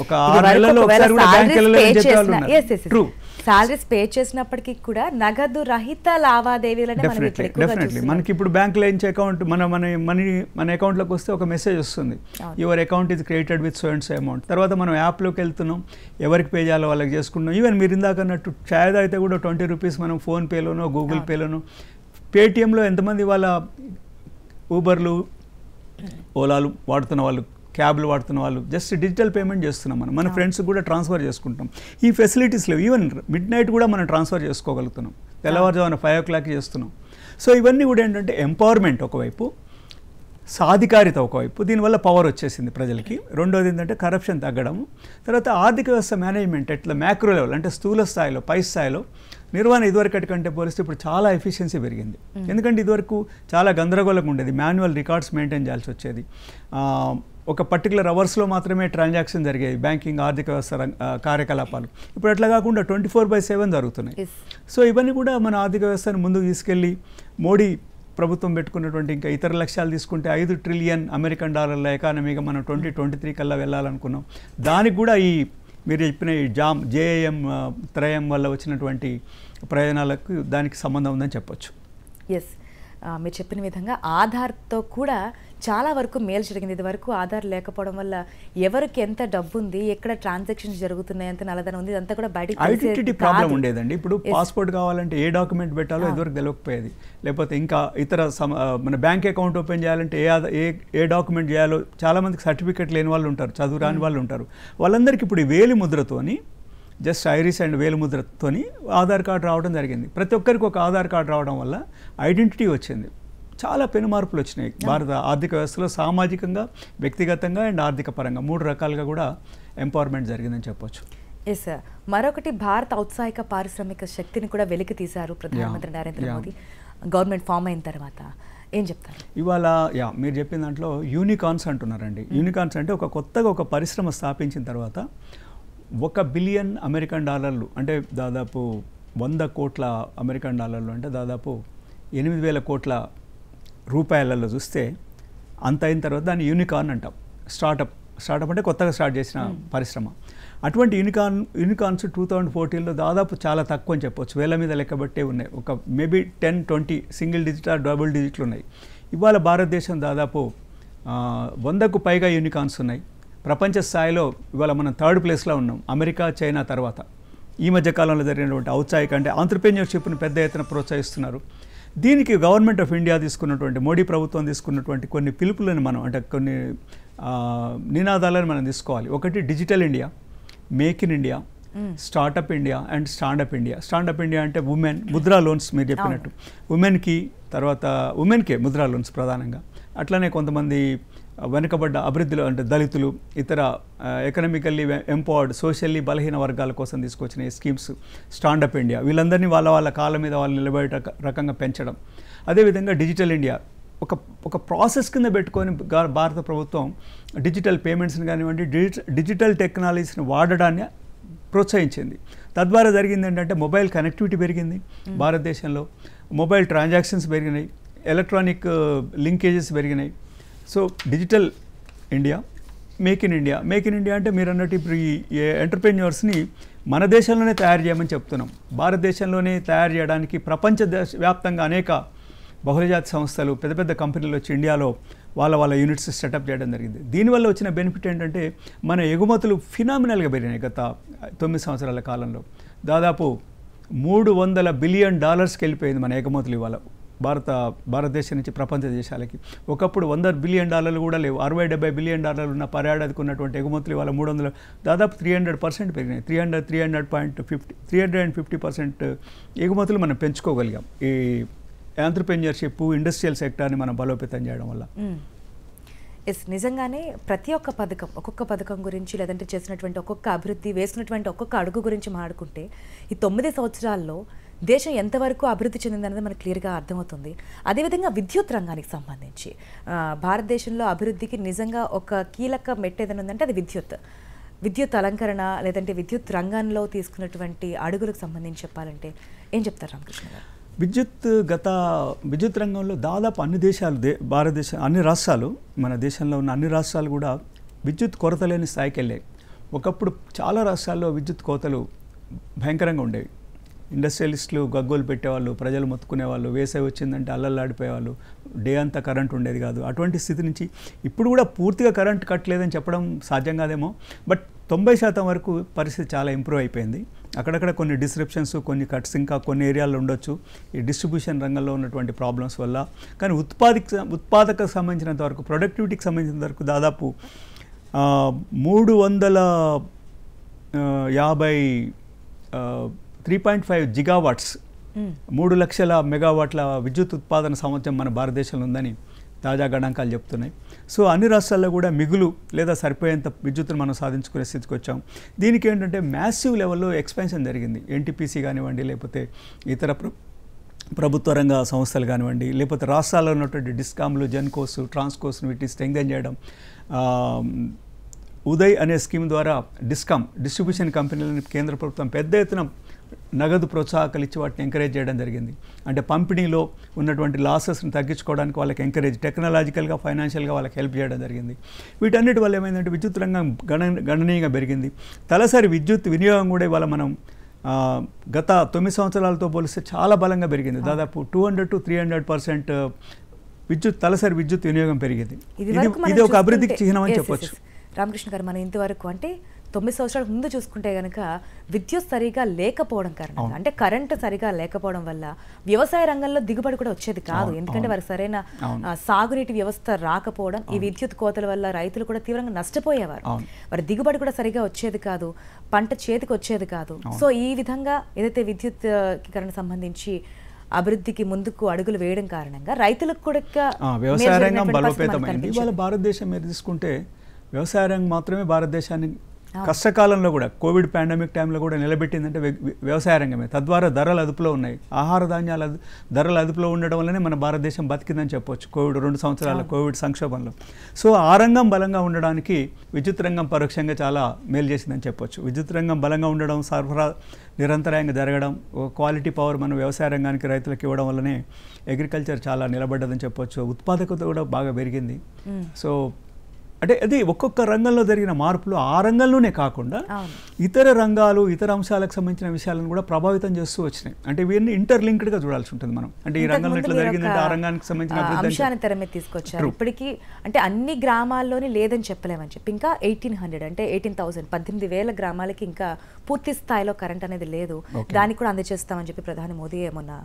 S2: ఒక ఆరు నెలలో ఒకసారి కూడా బ్యాంక్ వెళ్ళాలని ట్రూ
S1: సాలరీస్ పే చేసినప్పటికీ కూడా నగదు రహిత డెఫినెట్లీ
S2: మనకి ఇప్పుడు బ్యాంక్ ఎంచే అకౌంట్ మన మన మనీ మన అకౌంట్లోకి వస్తే ఒక మెసేజ్ వస్తుంది your account is created with so and so amount తర్వాత మనం లోకి వెళ్తున్నాం ఎవరికి పే చేయాలో వాళ్ళకి చేసుకుంటున్నాం ఈవెన్ మీరు ఇందాక అన్నట్టు ఛాయ్ అయితే కూడా ట్వంటీ రూపీస్ మనం ఫోన్పేలోనో గూగుల్ పేలోనో పేటిఎంలో ఎంతమంది వాళ్ళ ఊబర్లు ఓలాలు hmm. వాడుతున్న వాళ్ళు క్యాబ్లు వాడుతున్న వాళ్ళు జస్ట్ డిజిటల్ పేమెంట్ చేస్తున్నాం మనం మన ఫ్రెండ్స్ కూడా ట్రాన్స్ఫర్ చేసుకుంటాం ఈ ఫెసిలిటీస్ లేవు ఈవెన్ మిడ్ నైట్ కూడా మనం ట్రాన్స్ఫర్ చేసుకోగలుగుతున్నాం తెల్లవారుజామున five o'clock so ఇవన్నీ కూడా ఏంటంటే ఎంపవర్మెంట్ ఒకవైపు సాధికారిత ఒకవైపు దీనివల్ల పవర్ వచ్చేసింది ప్రజలకి రెండోది ఏంటంటే కరప్షన్ తగ్గడం తర్వాత ఆర్థిక వ్యవస్థ మేనేజ్మెంట్ ఎట్లా మ్యాక్రో లెవెల్ అంటే స్థూల స్థాయిలో పై స్థాయిలో నిర్వహణ ఇదివరకటి కంటే పోలిస్తే ఇప్పుడు చాలా ఎఫిషియన్సీ పెరిగింది hmm. ఎందుకంటే ఇదివరకు చాలా గందరగోళంగా ఉండేది మాన్యువల్ రికార్డ్స్ మెయింటైన్ చేయాల్సి వచ్చేది ఒక పర్టికులర్ అవర్స్లో మాత్రమే ట్రాన్సాక్షన్ జరిగాయి బ్యాంకింగ్ ఆర్థిక వ్యవస్థ కార్యకలాపాలు ఇప్పుడు అట్లా కాకుండా ట్వంటీ ఫోర్ బై సెవెన్ జరుగుతున్నాయి సో ఇవన్నీ కూడా మన ఆర్థిక వ్యవస్థను ముందుకు తీసుకెళ్ళి మోడీ ప్రభుత్వం పెట్టుకున్నటువంటి ఇంకా ఇతర లక్ష్యాలు తీసుకుంటే ఐదు ట్రిలియన్ అమెరికన్ డాలర్ల ఎకానమీగా మనం ట్వంటీ ట్వంటీ త్రీ కల్లా వెళ్ళాలనుకున్నాం దానికి కూడా ఈ మీరు చెప్పిన ఈ జామ్ జేఏఎం త్రయం వల్ల వచ్చినటువంటి ప్రయోజనాలకు దానికి సంబంధం ఉందని చెప్పొచ్చు
S1: ఎస్ మీరు చెప్పిన విధంగా ఆధార్తో కూడా చాలా వరకు మేలు జరిగింది ఇదివరకు ఆధార్ లేకపోవడం వల్ల ఎవరికి ఎంత డబ్బు ఉంది ఎక్కడ ట్రాన్సాక్షన్స్ జరుగుతున్నాయి ఎంత నలదన ఉంది ఇదంతా కూడా బయట ఐడెంటిటీ ప్రాబ్లం
S2: ఉండేదండి ఇప్పుడు పాస్పోర్ట్ కావాలంటే ఏ డాక్యుమెంట్ పెట్టాలో ఇదివరకు తెలియకపోయేది లేకపోతే ఇంకా ఇతర మన బ్యాంక్ అకౌంట్ ఓపెన్ చేయాలంటే ఏ ఏ ఏ డాక్యుమెంట్ చేయాలో చాలామందికి సర్టిఫికేట్ లేని వాళ్ళు ఉంటారు చదువు రాని hmm. వాళ్ళు ఉంటారు వాళ్ళందరికీ ఇప్పుడు ఈ వేలి ముద్రతోని జస్ట్ ఐరిస్ అండ్ వేలుముద్రతోని ఆధార్ కార్డు రావడం జరిగింది ప్రతి ఒక్కరికి ఒక ఆధార్ కార్డు రావడం వల్ల ఐడెంటిటీ వచ్చింది చాలా పెను మార్పులు వచ్చినాయి భారత ఆర్థిక వ్యవస్థలో సామాజికంగా వ్యక్తిగతంగా అండ్ ఆర్థిక పరంగా మూడు రకాలుగా కూడా ఎంపవర్మెంట్ జరిగిందని చెప్పొచ్చు
S1: ఎస్ సార్ మరొకటి భారత ఔత్సాహిక పారిశ్రామిక శక్తిని కూడా వెలికి తీశారు ప్రధానమంత్రి నరేంద్ర మోదీ గవర్నమెంట్ ఫామ్ అయిన తర్వాత
S2: ఏం చెప్తారు ఇవాళ యా మీరు చెప్పిన దాంట్లో యూనికాన్స్ అంటున్నారండి యూనికాన్స్ hmm. అంటే ఒక కొత్తగా ఒక పరిశ్రమ స్థాపించిన తర్వాత ఒక బిలియన్ అమెరికన్ డాలర్లు అంటే దాదాపు వంద కోట్ల అమెరికన్ డాలర్లు అంటే దాదాపు ఎనిమిది వేల కోట్ల రూపాయలలో చూస్తే అంత అయిన తర్వాత దాన్ని యూనికార్న్ అంటాం స్టార్టప్ స్టార్టప్ అంటే కొత్తగా స్టార్ట్ చేసిన పరిశ్రమ అటువంటి యూనికార్న్ యూనికార్న్స్ టూ థౌజండ్ ఫోర్టీన్లో దాదాపు చాలా తక్కువ అని చెప్పవచ్చు వేల మీద లెక్కబట్టే ఉన్నాయి ఒక maybe ten twenty single digit double డిజిట్లు ఉన్నాయి ఇవాళ భారతదేశం దాదాపు వందకు పైగా యూనికార్న్స్ ఉన్నాయి ప్రపంచ స్థాయిలో ఇవాళ మనం థర్డ్ ప్లేస్లో ఉన్నాం అమెరికా చైనా తర్వాత ఈ మధ్య కాలంలో జరిగినటువంటి ఔత్సాహిక అంటే ఆంటర్ప్రెన్యూర్షిప్ను పెద్ద ఎత్తున ప్రోత్సహిస్తున్నారు దీనికి గవర్నమెంట్ ఆఫ్ ఇండియా తీసుకున్నటువంటి మోడీ ప్రభుత్వం తీసుకున్నటువంటి కొన్ని పిలుపులను మనం అంటే కొన్ని నినాదాలను మనం తీసుకోవాలి ఒకటి digital India make in India startup India and standup India standup India అంటే ఉమెన్ ముద్రా లోన్స్ మీరు చెప్పినట్టు ఉమెన్కి తర్వాత ఉమెన్కే ముద్రా లోన్స్ ప్రధానంగా అట్లనే కొంతమంది వెనుకబడ్డ అభివృద్ధిలో అంటే దళితులు ఇతర ఎకనామికల్లీ ఎంపవర్డ్ సోషల్లీ బలహీన వర్గాల కోసం తీసుకొచ్చిన ఈ స్కీమ్స్ స్టాండప్ ఇండియా వీళ్ళందరినీ వాళ్ళ వాళ్ళ కాళ్ళ మీద వాళ్ళు నిలబడే రకంగా పెంచడం అదేవిధంగా డిజిటల్ ఇండియా ఒక ఒక ప్రాసెస్ కింద పెట్టుకొని భారత ప్రభుత్వం డిజిటల్ పేమెంట్స్ని కానివ్వండి డిజిటల్ టెక్నాలజీస్ని వాడడాన్ని ప్రోత్సహించింది తద్వారా జరిగింది ఏంటంటే మొబైల్ కనెక్టివిటీ పెరిగింది భారతదేశంలో మొబైల్ ట్రాన్సాక్షన్స్ పెరిగినాయి ఎలక్ట్రానిక్ లింకేజెస్ పెరిగినాయి so digital India make in India make in India అంటే మీరు అన్నట్టు ఇప్పుడు ఈ ఎంటర్ప్రెన్యూర్స్ని మన దేశంలోనే తయారు చేయమని చెప్తున్నాం భారతదేశంలోనే తయారు చేయడానికి ప్రపంచ దేశ వ్యాప్తంగా అనేక బహుళజాతి సంస్థలు పెద్ద పెద్ద కంపెనీలు వచ్చి ఇండియాలో వాళ్ళ వాళ్ళ యూనిట్స్ సెటప్ చేయడం జరిగింది దీనివల్ల వచ్చిన బెనిఫిట్ ఏంటంటే మన ఎగుమతులు ఫినామినల్గా పెరిగినాయి గత తొమ్మిది సంవత్సరాల కాలంలో దాదాపు మూడు వందల బిలియన్ డాలర్స్కి వెళ్ళిపోయింది మన ఎగుమతులు ఇవాళ భారత భారతదేశం నుంచి ప్రపంచ దేశాలకి ఒకప్పుడు వంద బిలియన్ డాలర్లు కూడా లేవు అరవై డెబ్బై బిలియన్ డాలర్లు ఉన్న పర్యాటకు ఉన్నటువంటి ఎగుమతులు వాళ్ళ మూడు వందల దాదాపు త్రీ హండ్రెడ్ పర్సెంట్ పెరిగినాయి three hundred three hundred point fifty three hundred and fifty percent ఎగుమతులు మనం పెంచుకోగలిగాం ఈ ఆంటర్ప్రెన్యూర్షిప్ ఇండస్ట్రియల్ సెక్టార్ని మనం బలోపేతం చేయడం వల్ల
S1: ఎస్ నిజంగానే ప్రతి ఒక్క పథకం ఒక్కొక్క పథకం గురించి లేదంటే చేసినటువంటి ఒక్కొక్క అభివృద్ధి వేసినటువంటి ఒక్కొక్క అడుగు గురించి మాట్లాడుకుంటే ఈ తొమ్మిది సంవత్సరాల్లో దేశం ఎంతవరకు అభివృద్ధి అనేది మనకు క్లియర్గా అర్థమవుతుంది అదేవిధంగా విద్యుత్ రంగానికి సంబంధించి భారతదేశంలో అభివృద్ధికి నిజంగా ఒక కీలక మెట్ ఏదైనా ఉందంటే అది విద్యుత్ విద్యుత్ అలంకరణ లేదంటే విద్యుత్ రంగంలో తీసుకున్నటువంటి అడుగులకు సంబంధించి చెప్పాలంటే ఏం చెప్తారు రామకృష్ణ గారు
S2: విద్యుత్ గత విద్యుత్ రంగంలో దాదాపు అన్ని దేశాలు దే భారతదేశం అన్ని రాష్ట్రాలు మన దేశంలో ఉన్న అన్ని రాష్ట్రాలు కూడా విద్యుత్ కొరత లేని స్థాయికి వెళ్ళాయి ఒకప్పుడు చాలా రాష్ట్రాల్లో విద్యుత్ కోతలు భయంకరంగా ఉండేవి ఇండస్ట్రియలిస్టులు గగ్గోలు పెట్టేవాళ్ళు ప్రజలు మొత్తుకునేవాళ్ళు వేసవి వచ్చిందంటే అల్లల్లాడిపోయేవాళ్ళు డే అంతా కరెంట్ ఉండేది కాదు అటువంటి స్థితి నుంచి ఇప్పుడు కూడా పూర్తిగా కరెంట్ కట్టలేదని చెప్పడం సాధ్యం కాదేమో బట్ తొంభై శాతం వరకు పరిస్థితి చాలా ఇంప్రూవ్ అయిపోయింది అక్కడక్కడ కొన్ని డిస్క్రిప్షన్స్ కొన్ని కట్స్ ఇంకా కొన్ని ఏరియాల్లో ఉండొచ్చు ఈ డిస్ట్రిబ్యూషన్ రంగంలో ఉన్నటువంటి ప్రాబ్లమ్స్ వల్ల కానీ ఉత్పాదిక ఉత్పాదకకు సంబంధించినంత వరకు ప్రొడక్టివిటీకి సంబంధించినంత వరకు దాదాపు మూడు వందల యాభై త్రీ పాయింట్ ఫైవ్ జిగావాట్స్ మూడు లక్షల మెగావాట్ల విద్యుత్ ఉత్పాదన సామర్థ్యం మన భారతదేశంలో ఉందని తాజా గణాంకాలు చెప్తున్నాయి సో అన్ని రాష్ట్రాల్లో కూడా మిగులు లేదా సరిపోయేంత విద్యుత్తును మనం సాధించుకునే స్థితికి వచ్చాం దీనికి ఏంటంటే మ్యాసివ్ లెవెల్లో ఎక్స్పెన్షన్ జరిగింది ఎన్టీపీసీ కానివ్వండి లేకపోతే ఇతర ప్రభుత్వ రంగ సంస్థలు కానివ్వండి లేకపోతే రాష్ట్రాల్లో ఉన్నటువంటి డిస్కామ్లు జెన్కోస్ ట్రాన్స్కోస్ను వీటిని స్ట్రెంగ్దెన్ చేయడం ఉదయ్ అనే స్కీమ్ ద్వారా డిస్కామ్ డిస్ట్రిబ్యూషన్ కంపెనీలను కేంద్ర ప్రభుత్వం పెద్ద ఎత్తున నగదు ప్రోత్సాహకాలు ఇచ్చి వాటిని ఎంకరేజ్ చేయడం జరిగింది అంటే పంపిణీలో ఉన్నటువంటి లాసెస్ని తగ్గించుకోవడానికి వాళ్ళకి ఎంకరేజ్ టెక్నాలజికల్గా ఫైనాన్షియల్గా వాళ్ళకి హెల్ప్ చేయడం జరిగింది వీటన్నిటి వల్ల ఏమైందంటే విద్యుత్ రంగం గణ గణనీయంగా పెరిగింది తలసరి విద్యుత్ వినియోగం కూడా ఇవాళ మనం గత తొమ్మిది సంవత్సరాలతో పోలిస్తే చాలా బలంగా పెరిగింది దాదాపు two hundred to three hundred percent విద్యుత్ తలసరి విద్యుత్ వినియోగం పెరిగింది ఇది ఒక అభివృద్ధికి చిహ్నం అని చెప్పొచ్చు
S1: రామకృష్ణ గారు మనం ఇంతవరకు అంటే తొమ్మిది సంవత్సరాల ముందు చూసుకుంటే కనుక విద్యుత్ సరిగా లేకపోవడం కారణంగా అంటే కరెంట్ సరిగా లేకపోవడం వల్ల వ్యవసాయ రంగంలో దిగుబడి కూడా వచ్చేది కాదు ఎందుకంటే వారికి సరైన సాగునీటి వ్యవస్థ రాకపోవడం ఈ విద్యుత్ కోతల వల్ల రైతులు కూడా తీవ్రంగా నష్టపోయేవారు వారి దిగుబడి కూడా సరిగా వచ్చేది కాదు పంట చేతికి వచ్చేది కాదు సో ఈ విధంగా ఏదైతే విద్యుత్ సంబంధించి అభివృద్ధికి ముందుకు అడుగులు వేయడం కారణంగా రైతులకు కూడా వ్యవసాయ రంగం బలోపేతమైంది ఇవాళ
S2: భారతదేశం మీరు తీసుకుంటే వ్యవసాయ రంగం మాత్రమే భారతదేశాన్ని కష్టకాలంలో కూడా కోవిడ్ పాండమిక్ టైంలో కూడా నిలబెట్టిందంటే వ్యవసాయ రంగమే తద్వారా ధరలు అదుపులో ఉన్నాయి ఆహార ధాన్యాలు ధరలు అదుపులో ఉండడం వల్లనే మన భారతదేశం బతికిందని చెప్పొచ్చు కోవిడ్ రెండు సంవత్సరాల కోవిడ్ సంక్షోభంలో సో ఆ రంగం బలంగా ఉండడానికి విద్యుత్ రంగం పరోక్షంగా చాలా మేలు చేసిందని చెప్పవచ్చు విద్యుత్ రంగం బలంగా ఉండడం సరఫరా నిరంతరాయంగా జరగడం క్వాలిటీ పవర్ మన వ్యవసాయ రంగానికి రైతులకు ఇవ్వడం వల్లనే అగ్రికల్చర్ చాలా నిలబడ్డదని చెప్పొచ్చు ఉత్పాదకత కూడా బాగా పెరిగింది సో అంటే అది ఒక్కొక్క రంగంలో జరిగిన మార్పులు ఆ రంగంలోనే కాకుండా ఇతర రంగాలు ఇతర అంశాలకు సంబంధించిన విషయాలను కూడా ప్రభావితం చేస్తూ వచ్చినాయి అంటే ఇంటర్లింక్డ్ గా చూడాల్సి ఉంటుంది మనం అంటే ఈ రంగంలో జరిగిందంటే ఆ రంగానికి సంబంధించిన
S1: తెరమే తీసుకొచ్చారు ఇప్పటికీ అంటే అన్ని గ్రామాల్లోని లేదని చెప్పలేమని చెప్పి ఇంకా ఎయిటీన్ హండ్రెడ్ అంటే ఎయిటీన్ థౌసండ్ పద్దెనిమిది వేల గ్రామాలకి ఇంకా పూర్తి స్థాయిలో కరెంట్ అనేది లేదు దానికి కూడా అందజేస్తామని చెప్పి ప్రధాని మోదీ ఏమన్నా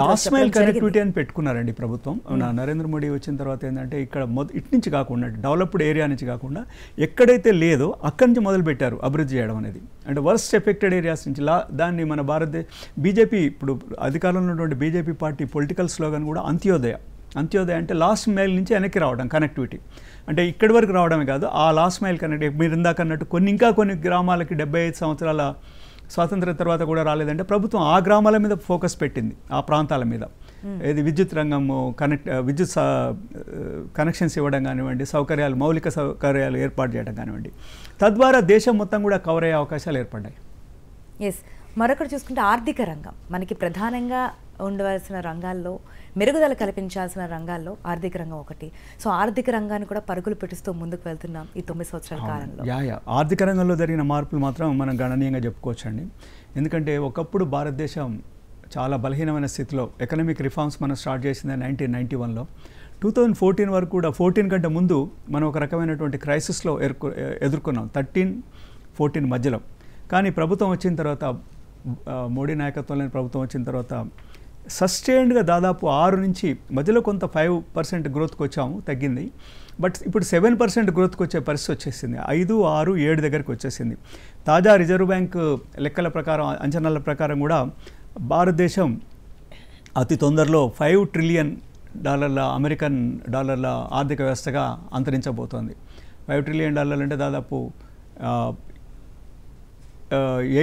S1: లాస్ట్ మైల్ కనెక్టివిటీ
S2: అని పెట్టుకున్నారండి ప్రభుత్వం hmm. నరేంద్ర మోడీ వచ్చిన తర్వాత ఏంటంటే ఇక్కడ ఇటు నుంచి కాకుండా డెవలప్డ్ ఏరియా నుంచి కాకుండా ఎక్కడైతే లేదో అక్కడి నుంచి మొదలు పెట్టారు అభివృద్ధి చేయడం అనేది అంటే వర్స్ట్ ఎఫెక్టెడ్ ఏరియాస్ నుంచి లా దాన్ని మన భారతదేశ బీజేపీ ఇప్పుడు అధికారంలో ఉన్నటువంటి బీజేపీ పార్టీ పొలిటికల్ స్లోగన్ కూడా అంత్యోదయ అంత్యోదయ అంటే లాస్ట్ మైల్ నుంచి వెనక్కి రావడం కనెక్టివిటీ అంటే ఇక్కడి వరకు రావడమే కాదు ఆ లాస్ట్ మైల్ కనెక్ట్ మీరు ఇందాక అన్నట్టు కొన్ని ఇంకా కొన్ని గ్రామాలకి డెబ్బై ఐదు సంవత్సరాల స్వాతంత్రం తర్వాత కూడా రాలేదంటే ప్రభుత్వం ఆ గ్రామాల మీద ఫోకస్ పెట్టింది ఆ ప్రాంతాల మీద ఇది విద్యుత్ రంగము కనెక్ట్ విద్యుత్ కనెక్షన్స్ ఇవ్వడం కానివ్వండి సౌకర్యాలు మౌలిక సౌకర్యాలు ఏర్పాటు చేయడం కానివ్వండి తద్వారా దేశం మొత్తం కూడా కవర్ అయ్యే అవకాశాలు ఏర్పడ్డాయి
S1: ఎస్ మరొకటి చూసుకుంటే ఆర్థిక రంగం మనకి ప్రధానంగా ఉండవలసిన రంగాల్లో మెరుగుదల కల్పించాల్సిన రంగాల్లో ఆర్థిక రంగం ఒకటి సో ఆర్థిక రంగాన్ని కూడా పరుగులు పెట్టిస్తూ ముందుకు వెళ్తున్నాం ఈ తొమ్మిది సంవత్సరాల కాలంలో
S2: యా ఆర్థిక రంగంలో జరిగిన మార్పులు మాత్రం మనం గణనీయంగా చెప్పుకోవచ్చండి ఎందుకంటే ఒకప్పుడు భారతదేశం చాలా బలహీనమైన స్థితిలో ఎకనామిక్ రిఫార్మ్స్ మనం స్టార్ట్ చేసింది నైన్టీన్ నైన్టీ వన్లో టూ థౌజండ్ ఫోర్టీన్ వరకు కూడా ఫోర్టీన్ కంటే ముందు మనం ఒక రకమైనటువంటి క్రైసిస్లో ఎదుర్కొ ఎదుర్కొన్నాం థర్టీన్ ఫోర్టీన్ మధ్యలో కానీ ప్రభుత్వం వచ్చిన తర్వాత మోడీ నాయకత్వంలోని ప్రభుత్వం వచ్చిన తర్వాత సస్టైన్డ్గా దాదాపు ఆరు నుంచి మధ్యలో కొంత ఫైవ్ పర్సెంట్ గ్రోత్కి వచ్చాము తగ్గింది బట్ ఇప్పుడు సెవెన్ పర్సెంట్ గ్రోత్కి వచ్చే పరిస్థితి వచ్చేసింది ఐదు ఆరు ఏడు దగ్గరికి వచ్చేసింది తాజా రిజర్వ్ బ్యాంక్ లెక్కల ప్రకారం అంచనాల ప్రకారం కూడా భారతదేశం అతి తొందరలో ఫైవ్ ట్రిలియన్ డాలర్ల అమెరికన్ డాలర్ల ఆర్థిక వ్యవస్థగా అంతరించబోతోంది ఫైవ్ ట్రిలియన్ డాలర్లు అంటే దాదాపు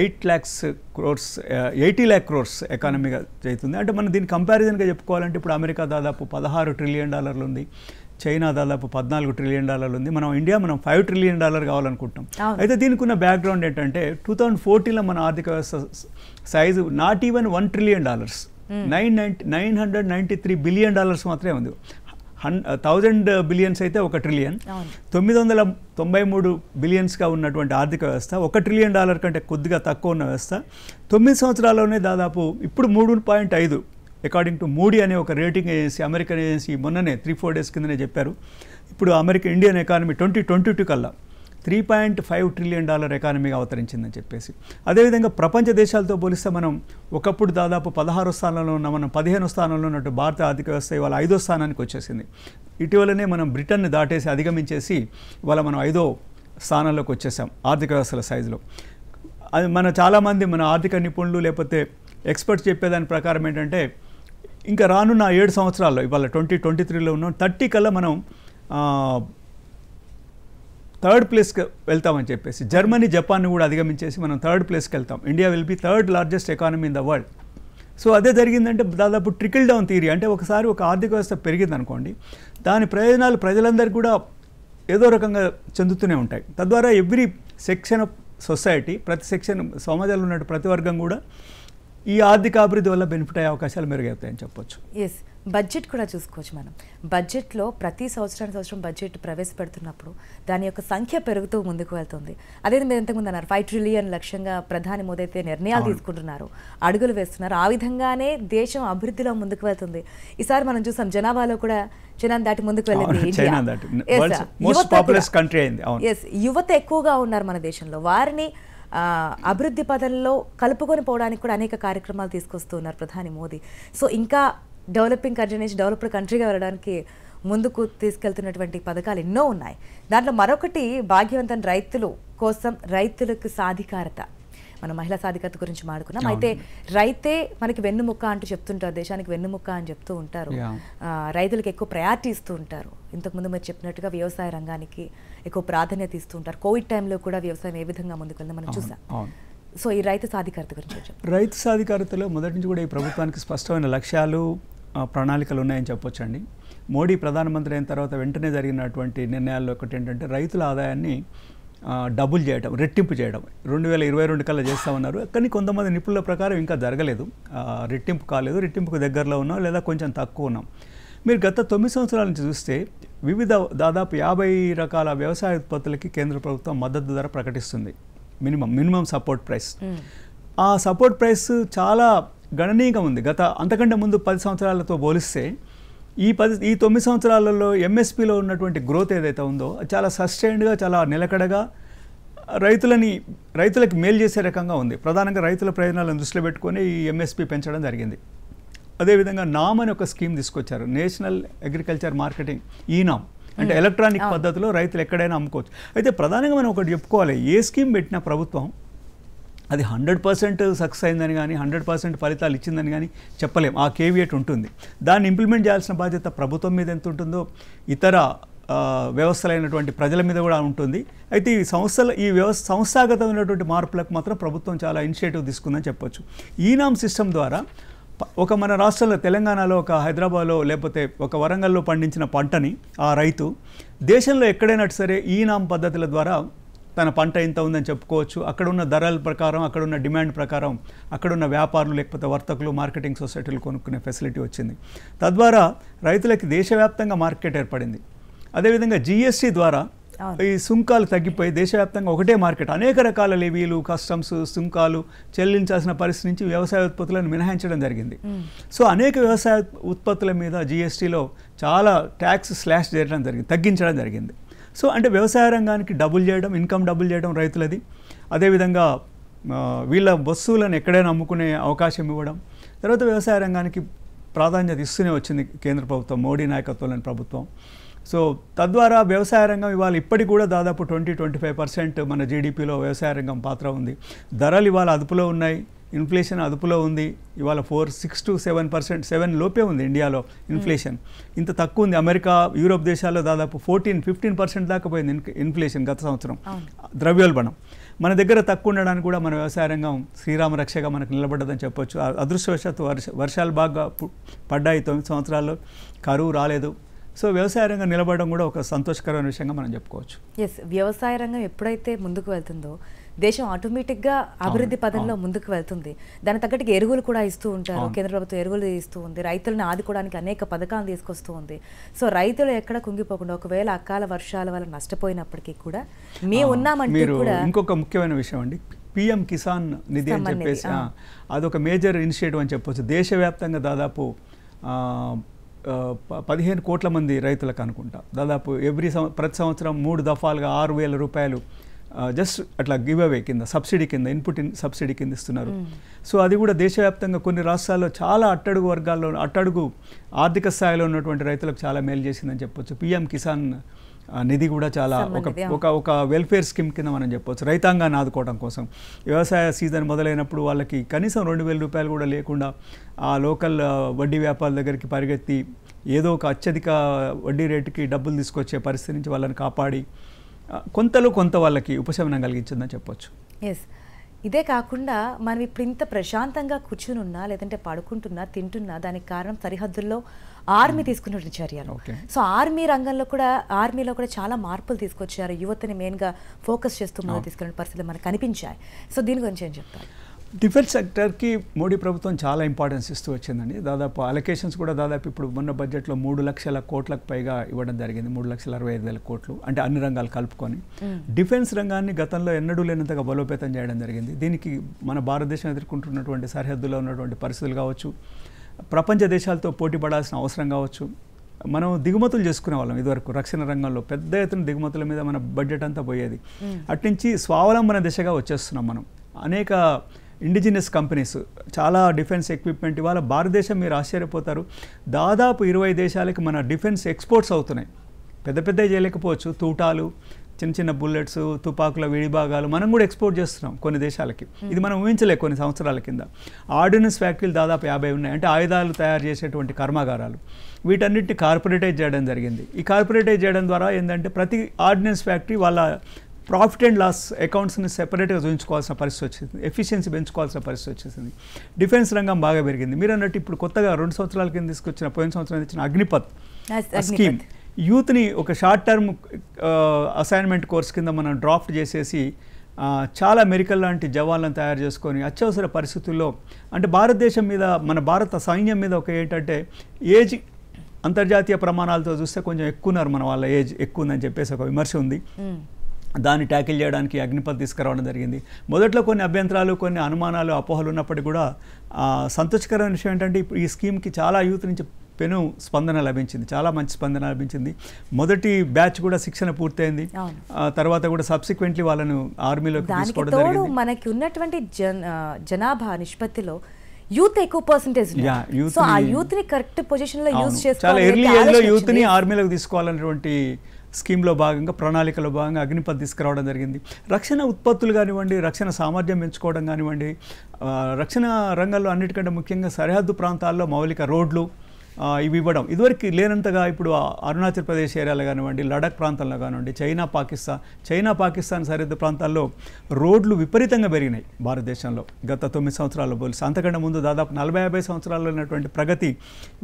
S2: ఎయిట్ ల్యాక్స్ క్రోర్స్ ఎయిటీ ల్యాక్ క్రోర్స్ ఎకానమీగా అవుతుంది అంటే మనం దీని కంపారిజన్గా చెప్పుకోవాలంటే ఇప్పుడు అమెరికా దాదాపు పదహారు ట్రిలియన్ డాలర్లు ఉంది చైనా దాదాపు పద్నాలుగు ట్రిలియన్ డాలర్లు ఉంది మనం ఇండియా మనం ఫైవ్ ట్రిలియన్ డాలర్ కావాలనుకుంటున్నాం అయితే దీనికి ఉన్న బ్యాక్గ్రౌండ్ ఏంటంటే టూ థౌజండ్ ఫోర్టీన్లో మన ఆర్థిక వ్యవస్థ size not even one trillion dollars nine nine nine hundred ninety three billion dollars మాత్రమే ఉంది హన్ థౌజండ్ బిలియన్స్ అయితే ఒక ట్రిలియన్ తొమ్మిది వందల తొంభై మూడు బిలియన్స్గా ఉన్నటువంటి ఆర్థిక వ్యవస్థ ఒక ట్రిలియన్ డాలర్ కంటే కొద్దిగా తక్కువ ఉన్న వ్యవస్థ తొమ్మిది సంవత్సరాల్లోనే దాదాపు ఇప్పుడు మూడు పాయింట్ ఐదు అకార్డింగ్ టు మూడీ అనే ఒక రేటింగ్ ఏజెన్సీ అమెరికన్ ఏజెన్సీ మొన్ననే త్రీ ఫోర్ డేస్ కిందనే చెప్పారు ఇప్పుడు America Indian economy twenty twenty two కల్లా three point five trillion dollar ఎకానమీగా అవతరించిందని చెప్పేసి అదేవిధంగా ప్రపంచ దేశాలతో పోలిస్తే మనం ఒకప్పుడు దాదాపు పదహారో స్థానంలో ఉన్న మనం పదిహేను స్థానంలో ఉన్నట్టు భారత ఆర్థిక వ్యవస్థ ఇవాళ ఐదో స్థానానికి వచ్చేసింది ఇటీవలనే మనం బ్రిటన్ని దాటేసి అధిగమించేసి ఇవాళ మనం ఐదో స్థానంలోకి వచ్చేసాం ఆర్థిక వ్యవస్థల సైజులో అది మన చాలామంది మన ఆర్థిక నిపుణులు లేకపోతే ఎక్స్పర్ట్స్ చెప్పేదాని ప్రకారం ఏంటంటే ఇంకా రానున్న ఏడు సంవత్సరాల్లో ఇవాళ ట్వంటీ ట్వంటీ త్రీలో ఉన్నాం థర్టీ కల్లా మనం థర్డ్ ప్లేస్కి వెళ్తామని చెప్పేసి జర్మనీ జపాన్ని కూడా అధిగమించేసి మనం థర్డ్ ప్లేస్కి వెళ్తాం India will be third largest economy in the world so అదే జరిగిందంటే దాదాపు ట్రికిల్ డౌన్ థియరీ అంటే ఒకసారి ఒక ఆర్థిక వ్యవస్థ పెరిగింది అనుకోండి దాని ప్రయోజనాలు ప్రజలందరికీ కూడా ఏదో రకంగా చెందుతూనే ఉంటాయి తద్వారా ఎవ్రీ సెక్షన్ ఆఫ్ సొసైటీ ప్రతి సెక్షన్ సమాజంలో ఉన్న ప్రతి వర్గం కూడా ఈ ఆర్థిక అభివృద్ధి వల్ల బెనిఫిట్ అయ్యే అవకాశాలు మెరుగవుతాయని చెప్పొచ్చు
S1: ఎస్ బడ్జెట్ కూడా చూసుకోవచ్చు మనం బడ్జెట్లో ప్రతి సంవత్సరానికి సంవత్సరం బడ్జెట్ ప్రవేశపెడుతున్నప్పుడు దాని యొక్క సంఖ్య పెరుగుతూ ముందుకు వెళ్తుంది అదే మీరు ఇంతకుముందు అన్నారు ఫైవ్ ట్రిలియన్ లక్ష్యంగా ప్రధాని మోదీ అయితే నిర్ణయాలు తీసుకుంటున్నారు అడుగులు వేస్తున్నారు ఆ విధంగానే దేశం అభివృద్ధిలో ముందుకు వెళ్తుంది ఈసారి మనం చూసాం జనాభాలో కూడా చైనాను దాటి ముందుకు వెళ్ళింది యువత ఎక్కువగా ఉన్నారు మన దేశంలో వారిని అభివృద్ధి పదంలో కలుపుకొని పోవడానికి కూడా అనేక కార్యక్రమాలు తీసుకొస్తూ ఉన్నారు ప్రధాని మోదీ సో ఇంకా డెవలపింగ్ కంట్రీ నుంచి డెవలప్డ్ కంట్రీగా వెళ్ళడానికి ముందుకు తీసుకెళ్తున్నటువంటి పథకాలు ఎన్నో ఉన్నాయి దాంట్లో మరొకటి భాగ్యవంతం రైతులు కోసం రైతులకు సాధికారత మనం మహిళా సాధికారత గురించి మాడుకున్నాం అయితే రైతే మనకి వెన్నుముక్క అంటూ చెప్తుంటారు దేశానికి వెన్నుముక్క అని చెప్తూ ఉంటారు రైతులకు ఎక్కువ ప్రయారిటీ ఇస్తూ ఉంటారు ఇంతకుముందు మీరు చెప్పినట్టుగా వ్యవసాయ రంగానికి ఎక్కువ ప్రాధాన్యత ఇస్తూ ఉంటారు కోవిడ్ టైంలో కూడా వ్యవసాయం ఏ విధంగా ముందుకు వెళ్ళిందో మనం చూసాం సో ఈ రైతు సాధికారత గురించి
S2: రైతు సాధికారతలో మొదటి నుంచి కూడా ఈ ప్రభుత్వానికి స్పష్టమైన లక్ష్యాలు ప్రణాళికలు ఉన్నాయని చెప్పొచ్చండి మోడీ ప్రధానమంత్రి అయిన తర్వాత వెంటనే జరిగినటువంటి నిర్ణయాల్లో ఒకటి ఏంటంటే రైతుల ఆదాయాన్ని డబుల్ చేయడం రెట్టింపు చేయడం రెండు వేల ఇరవై రెండు కల్లా చేస్తామన్నారు కానీ కొంతమంది నిపుణుల ప్రకారం ఇంకా జరగలేదు రెట్టింపు కాలేదు రెట్టింపుకు దగ్గరలో ఉన్నాం లేదా కొంచెం తక్కువ ఉన్నాం మీరు గత తొమ్మిది సంవత్సరాల నుంచి చూస్తే వివిధ దాదాపు యాభై రకాల వ్యవసాయ ఉత్పత్తులకి కేంద్ర ప్రభుత్వం మద్దతు ధర ప్రకటిస్తుంది మినిమం మినిమం సపోర్ట్ ప్రైస్ ఆ సపోర్ట్ ప్రైస్ చాలా గణనీయంగా ఉంది గత అంతకంటే ముందు పది సంవత్సరాలతో పోలిస్తే ఈ పది ఈ తొమ్మిది సంవత్సరాలలో ఎంఎస్పిలో ఉన్నటువంటి గ్రోత్ ఏదైతే ఉందో చాలా సస్టైన్డ్గా చాలా నిలకడగా రైతులని రైతులకు మేలు చేసే రకంగా ఉంది ప్రధానంగా రైతుల ప్రయోజనాలను దృష్టిలో పెట్టుకొని ఈ ఎంఎస్పి పెంచడం జరిగింది అదేవిధంగా నామ్ అని ఒక స్కీమ్ తీసుకొచ్చారు నేషనల్ అగ్రికల్చర్ మార్కెటింగ్ ఈ నామ్ అంటే ఎలక్ట్రానిక్ hmm. పద్ధతిలో రైతులు ఎక్కడైనా అమ్ముకోవచ్చు అయితే ప్రధానంగా మనం ఒకటి చెప్పుకోవాలి ఏ స్కీమ్ పెట్టినా ప్రభుత్వం అది హండ్రెడ్ పర్సెంట్ సక్సెస్ అయిందని కానీ హండ్రెడ్ పర్సెంట్ ఫలితాలు ఇచ్చిందని కానీ చెప్పలేం ఆ కేవియేట్ ఉంటుంది దాన్ని ఇంప్లిమెంట్ చేయాల్సిన బాధ్యత ప్రభుత్వం మీద ఎంత ఉంటుందో ఇతర వ్యవస్థలైనటువంటి ప్రజల మీద కూడా ఉంటుంది అయితే ఈ సంస్థల ఈ వ్యవస్థ సంస్థాగతమైనటువంటి మార్పులకు మాత్రం ప్రభుత్వం చాలా ఇనిషియేటివ్ తీసుకుందని చెప్పొచ్చు ఈనామ్ సిస్టమ్ ద్వారా ఒక మన రాష్ట్రంలో తెలంగాణలో ఒక హైదరాబాద్లో లేకపోతే ఒక వరంగల్లో పండించిన పంటని ఆ రైతు దేశంలో ఎక్కడైనా సరే ఈనామ్ పద్ధతుల ద్వారా తన పంట ఇంత ఉందని చెప్పుకోవచ్చు అక్కడ ఉన్న ధరల ప్రకారం అక్కడ ఉన్న డిమాండ్ ప్రకారం అక్కడున్న వ్యాపారులు లేకపోతే వర్తకులు మార్కెటింగ్ సొసైటీలు కొనుక్కునే ఫెసిలిటీ వచ్చింది తద్వారా రైతులకి దేశవ్యాప్తంగా మార్కెట్ ఏర్పడింది అదేవిధంగా జిఎస్టీ ద్వారా ఈ సుంకాలు తగ్గిపోయి దేశవ్యాప్తంగా ఒకటే మార్కెట్ అనేక రకాల లెవీలు కస్టమ్స్ సుంకాలు చెల్లించాల్సిన పరిస్థితి నుంచి వ్యవసాయ ఉత్పత్తులను మినహాయించడం జరిగింది సో అనేక వ్యవసాయ ఉత్పత్తుల మీద జిఎస్టీలో చాలా ట్యాక్స్ స్లాష్ చేయడం జరిగింది తగ్గించడం జరిగింది సో అంటే వ్యవసాయ రంగానికి డబుల్ చేయడం ఇన్కమ్ డబుల్ చేయడం రైతులది అదేవిధంగా వీళ్ళ వస్తువులను ఎక్కడైనా అమ్ముకునే అవకాశం ఇవ్వడం తర్వాత వ్యవసాయ రంగానికి ప్రాధాన్యత ఇస్తూనే వచ్చింది కేంద్ర ప్రభుత్వం మోడీ నాయకత్వంలోని ప్రభుత్వం సో తద్వారా వ్యవసాయ రంగం ఇవాళ ఇప్పటికి కూడా దాదాపు ట్వంటీ ట్వంటీ ఫైవ్ పర్సెంట్ మన జీడిపిలో వ్యవసాయ రంగం పాత్ర ఉంది ధరలు ఇవాళ అదుపులో ఉన్నాయి ఇన్ఫ్లేషన్ అదుపులో ఉంది ఇవాళ four six to seven percent seven లోపే ఉంది ఇండియాలో ఇన్ఫ్లేషన్ ఇంత తక్కువ ఉంది అమెరికా యూరోప్ దేశాల్లో దాదాపు ఫోర్టీన్ ఫిఫ్టీన్ పర్సెంట్ దాకా పోయింది ఇన్ఫ్లేషన్ గత సంవత్సరం ద్రవ్యోల్బణం మన దగ్గర తక్కువ ఉండడానికి కూడా మన వ్యవసాయ రంగం శ్రీరామ రక్షగా మనకు నిలబడ్డదని చెప్పొచ్చు అదృష్టవశాత్తు వర్ష వర్షాలు బాగా పడ్డాయి తొమ్మిది సంవత్సరాల్లో కరువు రాలేదు సో వ్యవసాయ రంగం నిలబడడం కూడా ఒక సంతోషకరమైన విషయంగా మనం చెప్పుకోవచ్చు
S1: ఎస్ వ్యవసాయ రంగం ఎప్పుడైతే ముందుకు వెళ్తుందో దేశం ఆటోమేటిక్గా అభివృద్ధి పదంలో ముందుకు వెళ్తుంది దాని తగ్గట్టుగా ఎరువులు కూడా ఇస్తూ ఉంటారు కేంద్ర ప్రభుత్వం ఎరువులు ఇస్తూ ఉంది రైతులను ఆదుకోవడానికి అనేక పథకాలు తీసుకొస్తూ ఉంది సో రైతులు ఎక్కడ కుంగిపోకుండా ఒకవేళ అకాల వర్షాల వల్ల నష్టపోయినప్పటికీ కూడా మేము ఉన్నామంటే కూడా
S2: ఇంకొక ముఖ్యమైన విషయం అండి పిఎం కిసాన్ నిధి అని చెప్పేసి అదొక మేజర్ ఇనిషియేటివ్ అని చెప్పొచ్చు దేశవ్యాప్తంగా దాదాపు పదిహేను కోట్ల మంది రైతులకు అనుకుంటా దాదాపు ఎవ్రీ ప్రతి సంవత్సరం మూడు దఫాలుగా ఆరు వేల రూపాయలు జస్ట్ అట్లా గివ్ అవే కింద సబ్సిడీ కింద ఇన్పుట్ ఇన్ సబ్సిడీ కింద ఇస్తున్నారు సో hmm. అది కూడా దేశవ్యాప్తంగా కొన్ని రాష్ట్రాల్లో చాలా అట్టడుగు వర్గాల్లో అట్టడుగు ఆర్థిక స్థాయిలో ఉన్నటువంటి రైతులకు చాలా మేలు చేసిందని చెప్పొచ్చు పిఎం కిసాన్ నిధి కూడా చాలా ఒక ఒక ఒక వెల్ఫేర్ స్కీమ్ కింద మనం చెప్పొచ్చు రైతాంగాన్ని ఆదుకోవడం కోసం వ్యవసాయ సీజన్ మొదలైనప్పుడు వాళ్ళకి కనీసం రెండు వేల రూపాయలు కూడా లేకుండా ఆ లోకల్ వడ్డీ వ్యాపారుల దగ్గరికి పరిగెత్తి ఏదో ఒక అత్యధిక వడ్డీ రేటుకి డబ్బులు తీసుకొచ్చే పరిస్థితి నుంచి వాళ్ళని కాపాడి కొంతలో కొంత వాళ్ళకి ఉపశమనం కలిగించిందని చెప్పొచ్చు
S1: ఎస్ ఇదే కాకుండా మనం ఇప్పుడు ఇంత ప్రశాంతంగా ఉన్నా లేదంటే పడుకుంటున్నా తింటున్నా దానికి కారణం సరిహద్దుల్లో ఆర్మీ hmm. తీసుకున్నటువంటి చర్యలు సో ఆర్మీ రంగంలో కూడా ఆర్మీలో కూడా చాలా మార్పులు తీసుకొచ్చారు యువతని మెయిన్గా ఫోకస్ చేస్తూ మనం తీసుకున్న పరిస్థితులు మనకు కనిపించాయి సో దీని గురించి ఏం చెప్తారు
S2: డిఫెన్స్ సెక్టర్కి మోడీ ప్రభుత్వం చాలా ఇంపార్టెన్స్ ఇస్తూ వచ్చిందండి దాదాపు అలొకేషన్స్ కూడా దాదాపు ఇప్పుడు మొన్న బడ్జెట్లో మూడు లక్షల కోట్లకు పైగా ఇవ్వడం జరిగింది మూడు లక్షల అరవై ఐదు వేల కోట్లు అంటే అన్ని రంగాలు కలుపుకొని డిఫెన్స్ రంగాన్ని గతంలో ఎన్నడూ లేనంతగా బలోపేతం చేయడం జరిగింది దీనికి మన భారతదేశం ఎదుర్కొంటున్నటువంటి సరిహద్దులో ఉన్నటువంటి పరిస్థితులు కావచ్చు ప్రపంచ దేశాలతో పోటీ పడాల్సిన అవసరం కావచ్చు మనం దిగుమతులు చేసుకునే వాళ్ళం ఇదివరకు రక్షణ రంగంలో పెద్ద ఎత్తున దిగుమతుల మీద మన బడ్జెట్ అంతా పోయేది అట్నుంచి స్వావలంబన దిశగా వచ్చేస్తున్నాం మనం అనేక ఇండిజినస్ కంపెనీస్ చాలా డిఫెన్స్ ఎక్విప్మెంట్ ఇవాళ భారతదేశం మీరు ఆశ్చర్యపోతారు దాదాపు ఇరవై దేశాలకి మన డిఫెన్స్ ఎక్స్పోర్ట్స్ అవుతున్నాయి పెద్ద పెద్ద చేయలేకపోవచ్చు తూటాలు చిన్న చిన్న బుల్లెట్స్ తుపాకుల విడిభాగాలు మనం కూడా ఎక్స్పోర్ట్ చేస్తున్నాం కొన్ని దేశాలకి ఇది మనం ఊహించలే కొన్ని సంవత్సరాల కింద ఆర్డినెన్స్ ఫ్యాక్టరీలు దాదాపు యాభై ఉన్నాయి అంటే ఆయుధాలు తయారు చేసేటువంటి కర్మాగారాలు వీటన్నిటిని కార్పొరేటైజ్ చేయడం జరిగింది ఈ కార్పొరేటైజ్ చేయడం ద్వారా ఏంటంటే ప్రతి ఆర్డినెన్స్ ఫ్యాక్టరీ వాళ్ళ ప్రాఫిట్ అండ్ లాస్ అకౌంట్స్ని సెపరేట్గా చూపించుకోవాల్సిన పరిస్థితి వచ్చింది ఎఫిషియన్సీ పెంచుకోవాల్సిన పరిస్థితి వచ్చేసింది డిఫెన్స్ రంగం బాగా పెరిగింది మీరు అన్నట్టు ఇప్పుడు కొత్తగా రెండు సంవత్సరాల కింద తీసుకొచ్చిన పోయిన సంవత్సరం ఇచ్చిన అగ్నిపథ్ స్కీమ్ యూత్ని ఒక షార్ట్ టర్మ్ అసైన్మెంట్ కోర్స్ కింద మనం డ్రాఫ్ట్ చేసేసి చాలా మెరికల్ లాంటి జవాన్లను తయారు చేసుకొని అత్యవసర పరిస్థితుల్లో అంటే భారతదేశం మీద మన భారత సైన్యం మీద ఒక ఏంటంటే ఏజ్ అంతర్జాతీయ ప్రమాణాలతో చూస్తే కొంచెం ఎక్కువ ఉన్నారు మన వాళ్ళ ఏజ్ ఎక్కువ ఉందని చెప్పేసి ఒక విమర్శ ఉంది hmm. దాన్ని ట్యాకిల్ చేయడానికి అగ్నిపథ్ తీసుకురావడం జరిగింది మొదట్లో కొన్ని అభ్యంతరాలు కొన్ని అనుమానాలు అపోహలు ఉన్నప్పటికీ కూడా సంతోషకరమైన విషయం ఏంటంటే ఇప్పుడు ఈ స్కీమ్కి చాలా యూత్ నుంచి పెను స్పందన లభించింది చాలా మంచి స్పందన లభించింది మొదటి బ్యాచ్ కూడా శిక్షణ పూర్తయింది తర్వాత కూడా సబ్సిక్వెంట్లీ వాళ్ళను ఆర్మీలో తీసుకోవడం
S1: మనకి ఉన్నటువంటి జనాభా నిష్పత్తిలో యూత్ ఎక్కువ పర్సంటేజ్ యూత్ ని కరెక్ట్ పొజిషన్ లో యూస్ చేస్తారు చాలా ఎర్లీ ఏజ్ లో యూత్ ని
S2: ఆర్మీలోకి తీసుకోవాలన్నటువంటి స్కీమ్లో భాగంగా ప్రణాళికలో భాగంగా అగ్నిపథ్ తీసుకురావడం జరిగింది రక్షణ ఉత్పత్తులు కానివ్వండి రక్షణ సామర్థ్యం పెంచుకోవడం కానివ్వండి రక్షణ రంగంలో అన్నిటికంటే ముఖ్యంగా సరిహద్దు ప్రాంతాల్లో మౌలిక రోడ్లు ఇవి ఇవ్వడం ఇదివరకు లేనంతగా ఇప్పుడు అరుణాచల్ ప్రదేశ్ ఏరియాలో కానివ్వండి లడాక్ ప్రాంతంలో కానివ్వండి చైనా పాకిస్తాన్ చైనా పాకిస్తాన్ సరిహద్దు ప్రాంతాల్లో రోడ్లు విపరీతంగా పెరిగినాయి భారతదేశంలో గత తొమ్మిది సంవత్సరాలు పోలిసి అంతకంటే ముందు దాదాపు నలభై యాభై సంవత్సరాల్లో ఉన్నటువంటి ప్రగతి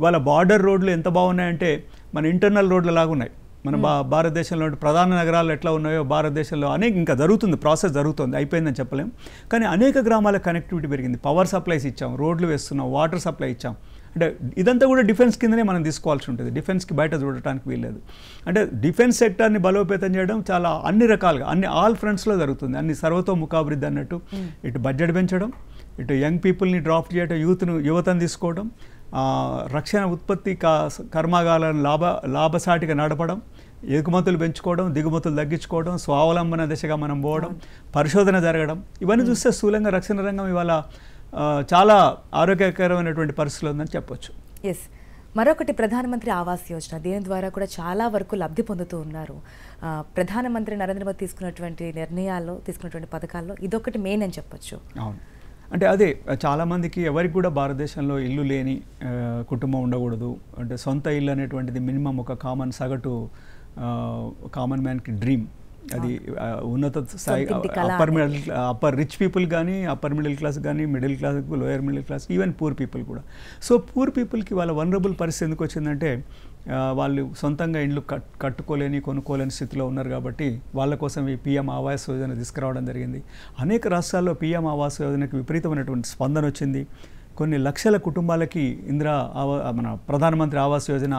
S2: ఇవాళ బార్డర్ రోడ్లు ఎంత బాగున్నాయంటే మన ఇంటర్నల్ రోడ్లు లాగున్నాయి ఉన్నాయి మన భా hmm. భారతదేశంలో ప్రధాన నగరాలు ఎట్లా ఉన్నాయో భారతదేశంలో అనేక ఇంకా జరుగుతుంది ప్రాసెస్ జరుగుతుంది అయిపోయిందని చెప్పలేం కానీ అనేక గ్రామాల కనెక్టివిటీ పెరిగింది పవర్ సప్లైస్ ఇచ్చాం రోడ్లు వేస్తున్నాం వాటర్ సప్లై ఇచ్చాం అంటే ఇదంతా కూడా డిఫెన్స్ కిందనే మనం తీసుకోవాల్సి ఉంటుంది డిఫెన్స్కి బయట చూడటానికి వీల్లేదు అంటే డిఫెన్స్ సెక్టార్ని బలోపేతం చేయడం చాలా అన్ని రకాలుగా అన్ని ఆల్ ఫ్రంట్స్లో జరుగుతుంది అన్ని సర్వతోముఖాభివృద్ధి అన్నట్టు hmm. ఇటు బడ్జెట్ పెంచడం ఇటు యంగ్ పీపుల్ని డ్రాప్ చేయడం యూత్ను యువతను తీసుకోవడం రక్షణ ఉత్పత్తి కర్మాగాలను లాభ లాభసాటిగా నడపడం ఎగుమతులు పెంచుకోవడం దిగుమతులు తగ్గించుకోవడం స్వావలంబన దిశగా మనం పోవడం పరిశోధన జరగడం ఇవన్నీ చూస్తే స్థూలంగా రక్షణ రంగం ఇవాళ చాలా ఆరోగ్యకరమైనటువంటి పరిస్థితులు ఉందని చెప్పొచ్చు
S1: ఎస్ మరొకటి ప్రధానమంత్రి ఆవాస్ యోజన దీని ద్వారా కూడా చాలా వరకు లబ్ధి పొందుతూ ఉన్నారు ప్రధానమంత్రి నరేంద్ర మోదీ తీసుకున్నటువంటి నిర్ణయాల్లో తీసుకున్నటువంటి పథకాల్లో ఇదొకటి మెయిన్ అని చెప్పొచ్చు
S2: అవును అంటే అదే చాలామందికి ఎవరికి కూడా భారతదేశంలో ఇల్లు లేని కుటుంబం ఉండకూడదు అంటే సొంత ఇల్లు అనేటువంటిది మినిమం ఒక కామన్ సగటు కామన్ మ్యాన్కి డ్రీమ్ అది ఉన్నత స్థాయి upper middle upper rich people కానీ అప్పర్ మిడిల్ క్లాస్ కానీ middle class lower middle class even poor people కూడా సో పూర్ పీపుల్కి వాళ్ళ వనరబుల్ పరిస్థితి ఎందుకు వచ్చిందంటే వాళ్ళు సొంతంగా ఇండ్లు కట్ కట్టుకోలేని కొనుక్కోలేని స్థితిలో ఉన్నారు కాబట్టి వాళ్ళ కోసం ఈ పీఎం ఆవాస్ యోజన తీసుకురావడం జరిగింది అనేక రాష్ట్రాల్లో పీఎం ఆవాస్ యోజనకు విపరీతమైనటువంటి స్పందన వచ్చింది కొన్ని లక్షల కుటుంబాలకి ఇందిరా ఆవా మన ప్రధానమంత్రి ఆవాస్ యోజన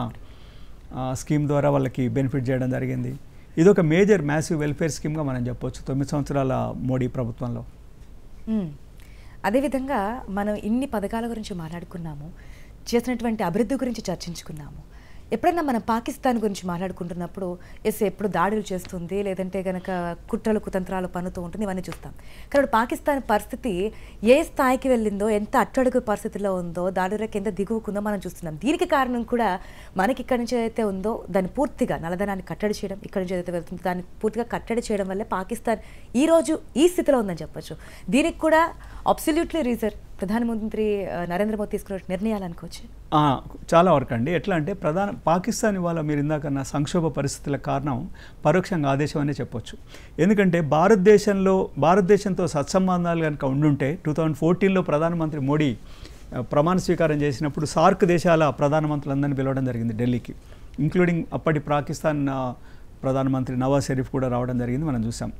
S2: స్కీమ్ ద్వారా వాళ్ళకి బెనిఫిట్ చేయడం జరిగింది ఇది ఒక మేజర్ మ్యాసివ్ వెల్ఫేర్ స్కీమ్గా మనం చెప్పొచ్చు తొమ్మిది సంవత్సరాల మోడీ ప్రభుత్వంలో
S1: అదేవిధంగా మనం ఇన్ని పథకాల గురించి మాట్లాడుకున్నాము చేసినటువంటి అభివృద్ధి గురించి చర్చించుకున్నాము ఎప్పుడైనా మనం పాకిస్తాన్ గురించి మాట్లాడుకుంటున్నప్పుడు ఎస్ ఎప్పుడు దాడులు చేస్తుంది లేదంటే కనుక కుట్రలు కుతంత్రాలు పన్నుతూ ఉంటుంది ఇవన్నీ చూస్తాం కానీ పాకిస్తాన్ పరిస్థితి ఏ స్థాయికి వెళ్ళిందో ఎంత అట్టడుగు పరిస్థితిలో ఉందో దాడుల కింద దిగువకుందో మనం చూస్తున్నాం దీనికి కారణం కూడా మనకి ఇక్కడి నుంచి అయితే ఉందో దాన్ని పూర్తిగా నల్లధనాన్ని కట్టడి చేయడం ఇక్కడి నుంచి ఏదైతే వెళ్తుందో దాన్ని పూర్తిగా కట్టడి చేయడం వల్లే పాకిస్తాన్ ఈరోజు ఈ స్థితిలో ఉందని చెప్పచ్చు దీనికి కూడా అబ్సల్యూట్లీ రీజన్ ప్రధానమంత్రి నరేంద్ర మోదీ తీసుకున్న నిర్ణయాలు అనుకోవచ్చు
S2: చాలా వరకు అండి ఎట్లా అంటే ప్రధాన పాకిస్తాన్ ఇవాళ మీరు ఇందాకన్న సంక్షోభ పరిస్థితుల కారణం పరోక్షంగా ఆదేశం అనే చెప్పొచ్చు ఎందుకంటే భారతదేశంలో భారతదేశంతో సత్సంబంధాలు కనుక ఉండుంటే టూ థౌజండ్ ఫోర్టీన్లో ప్రధానమంత్రి మోడీ ప్రమాణ స్వీకారం చేసినప్పుడు సార్క్ దేశాల ప్రధానమంత్రులందరినీ పిలవడం జరిగింది ఢిల్లీకి ఇంక్లూడింగ్ అప్పటి పాకిస్తాన్ ప్రధానమంత్రి నవాజ్ షరీఫ్ కూడా రావడం జరిగింది మనం చూసాం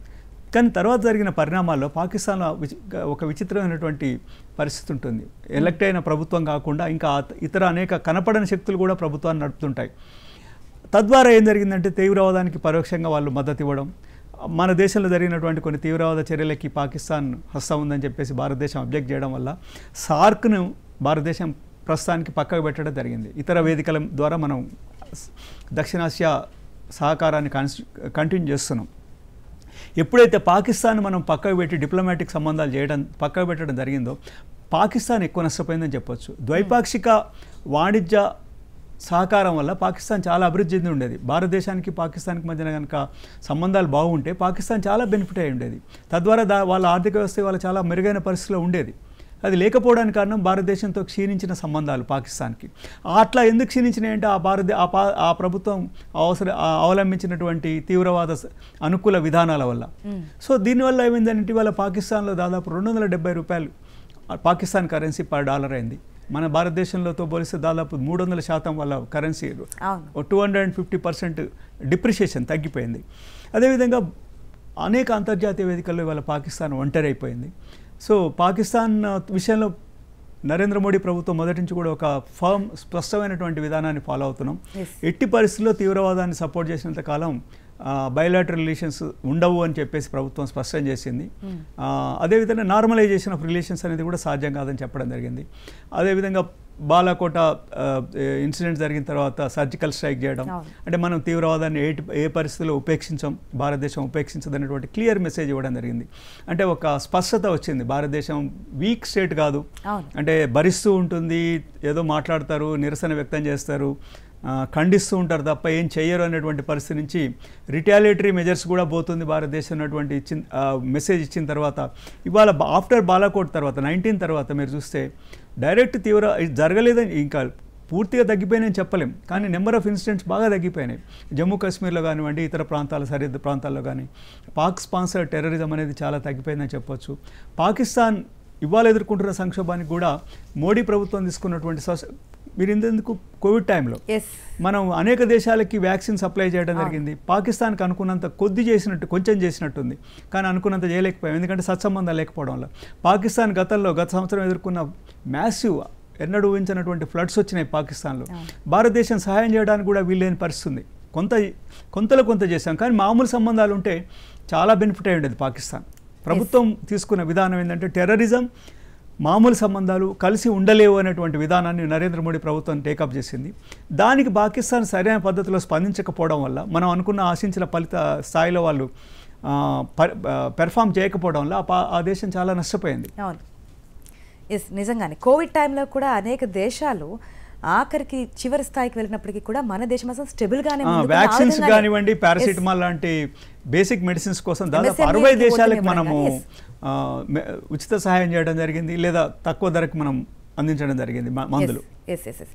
S2: కానీ తర్వాత జరిగిన పరిణామాల్లో పాకిస్తాన్లో ఒక విచిత్రమైనటువంటి పరిస్థితి ఉంటుంది ఎలక్ట్ అయిన ప్రభుత్వం కాకుండా ఇంకా ఇతర అనేక కనపడని శక్తులు కూడా ప్రభుత్వాన్ని నడుపుతుంటాయి తద్వారా ఏం జరిగిందంటే తీవ్రవాదానికి పరోక్షంగా వాళ్ళు మద్దతు ఇవ్వడం మన దేశంలో జరిగినటువంటి కొన్ని తీవ్రవాద చర్యలకి పాకిస్తాన్ హస్తం ఉందని చెప్పేసి భారతదేశం అబ్జెక్ట్ చేయడం వల్ల సార్క్ను భారతదేశం ప్రస్తుతానికి పక్కకు పెట్టడం జరిగింది ఇతర వేదికల ద్వారా మనం దక్షిణాసియా సహకారాన్ని కంటిన్యూ చేస్తున్నాం ఎప్పుడైతే పాకిస్తాన్ మనం పక్కకు పెట్టి డిప్లొమాటిక్ సంబంధాలు చేయడం పక్కకు పెట్టడం జరిగిందో పాకిస్తాన్ ఎక్కువ నష్టపోయిందని చెప్పొచ్చు ద్వైపాక్షిక వాణిజ్య సహకారం వల్ల పాకిస్తాన్ చాలా అభివృద్ధి చెంది ఉండేది భారతదేశానికి పాకిస్తాన్కి మధ్యన కనుక సంబంధాలు బాగుంటే పాకిస్తాన్ చాలా బెనిఫిట్ అయి ఉండేది తద్వారా దా వాళ్ళ ఆర్థిక వ్యవస్థ వాళ్ళ చాలా మెరుగైన పరిస్థితిలో ఉండేది అది లేకపోవడానికి కారణం భారతదేశంతో క్షీణించిన సంబంధాలు పాకిస్తాన్కి అట్లా ఎందుకు క్షీణించినాయంటే ఆ భారత ఆ ప్రభుత్వం అవసర అవలంబించినటువంటి తీవ్రవాద అనుకూల విధానాల వల్ల సో దీనివల్ల ఏమైందంటే ఇటీవల పాకిస్తాన్లో దాదాపు రెండు వందల డెబ్బై రూపాయలు పాకిస్తాన్ కరెన్సీ పర్ డాలర్ అయింది మన భారతదేశంలోతో పోలిస్తే దాదాపు మూడు వందల శాతం వల్ల currency two hundred and fifty percent depreciation తగ్గిపోయింది అదేవిధంగా అనేక అంతర్జాతీయ వేదికల్లో ఇవాళ పాకిస్తాన్ ఒంటరి అయిపోయింది సో పాకిస్తాన్ విషయంలో నరేంద్ర మోడీ ప్రభుత్వం మొదటి నుంచి కూడా ఒక ఫర్మ్ స్పష్టమైనటువంటి విధానాన్ని ఫాలో అవుతున్నాం ఎట్టి పరిస్థితుల్లో తీవ్రవాదాన్ని సపోర్ట్ చేసినంత కాలం బయోలాటర్ రిలేషన్స్ ఉండవు అని చెప్పేసి ప్రభుత్వం స్పష్టం చేసింది hmm. అదేవిధంగా నార్మలైజేషన్ ఆఫ్ రిలేషన్స్ అనేది కూడా సాధ్యం కాదని చెప్పడం జరిగింది అదేవిధంగా బాలాకోట ఇన్సిడెంట్ జరిగిన తర్వాత సర్జికల్ స్ట్రైక్ చేయడం అంటే మనం తీవ్రవాదాన్ని ఏ ఏ పరిస్థితుల్లో ఉపేక్షించాం భారతదేశం ఉపేక్షించదనేటువంటి క్లియర్ మెసేజ్ ఇవ్వడం జరిగింది అంటే ఒక స్పష్టత వచ్చింది భారతదేశం వీక్ స్టేట్ కాదు అంటే భరిస్తూ ఉంటుంది ఏదో మాట్లాడతారు నిరసన వ్యక్తం చేస్తారు ఖండిస్తూ ఉంటారు తప్ప ఏం చేయరు అనేటువంటి పరిస్థితి నుంచి రిటాలియేటరీ మెజర్స్ కూడా పోతుంది భారతదేశం అన్నటువంటి ఇచ్చిన మెసేజ్ ఇచ్చిన తర్వాత ఇవాళ ఆఫ్టర్ బాలాకోట్ తర్వాత నైన్టీన్ తర్వాత మీరు చూస్తే డైరెక్ట్ తీవ్ర జరగలేదని ఇంకా పూర్తిగా తగ్గిపోయినాయని చెప్పలేం కానీ నెంబర్ ఆఫ్ ఇన్సిడెంట్స్ బాగా తగ్గిపోయినాయి జమ్మూ కాశ్మీర్లో కానివ్వండి ఇతర ప్రాంతాల సరిహద్దు ప్రాంతాల్లో కానీ పాక్ స్పాన్సర్ టెర్రరిజం అనేది చాలా తగ్గిపోయిందని చెప్పొచ్చు పాకిస్తాన్ ఇవాళ ఎదుర్కొంటున్న సంక్షోభానికి కూడా మోడీ ప్రభుత్వం తీసుకున్నటువంటి మీరు ఇంతెందుకు కోవిడ్ టైంలో మనం అనేక దేశాలకి వ్యాక్సిన్ సప్లై చేయడం జరిగింది పాకిస్తాన్కి అనుకున్నంత కొద్ది చేసినట్టు కొంచెం చేసినట్టుంది కానీ అనుకున్నంత చేయలేకపోయాం ఎందుకంటే సత్సంబంధం లేకపోవడం వల్ల పాకిస్తాన్ గతంలో గత సంవత్సరం ఎదుర్కొన్న మ్యాసివ్ ఎన్నడూ ఊహించినటువంటి ఫ్లడ్స్ వచ్చినాయి పాకిస్తాన్లో భారతదేశం సహాయం చేయడానికి కూడా వీల్లేని పరిస్థితుంది కొంత కొంతలో కొంత చేశాం కానీ మామూలు సంబంధాలు ఉంటే చాలా బెనిఫిట్ అయి ఉండేది పాకిస్తాన్ ప్రభుత్వం తీసుకున్న విధానం ఏంటంటే టెర్రరిజం మామూలు సంబంధాలు కలిసి ఉండలేవు అనేటువంటి విధానాన్ని నరేంద్ర మోడీ ప్రభుత్వం టేకప్ చేసింది దానికి పాకిస్తాన్ సరైన పద్ధతిలో స్పందించకపోవడం వల్ల మనం అనుకున్న ఆశించిన ఫలిత స్థాయిలో వాళ్ళు పెర్ఫామ్ చేయకపోవడం వల్ల ఆ దేశం చాలా నష్టపోయింది
S1: ఎస్ నిజంగానే కోవిడ్ టైంలో కూడా అనేక దేశాలు ఆఖరికి చివరి స్థాయికి వెళ్ళినప్పటికీ కూడా మన దేశం అసలు స్టెబుల్ గానే వ్యాక్సిన్స్ కానివ్వండి పారాసిటమాల్
S2: లాంటి బేసిక్ మెడిసిన్స్ కోసం దాదాపు అరవై దేశాలకు మనము ఉచిత సహాయం చేయడం జరిగింది లేదా తక్కువ ధరకు మనం అందించడం జరిగింది మందులు ఎస్ ఎస్ ఎస్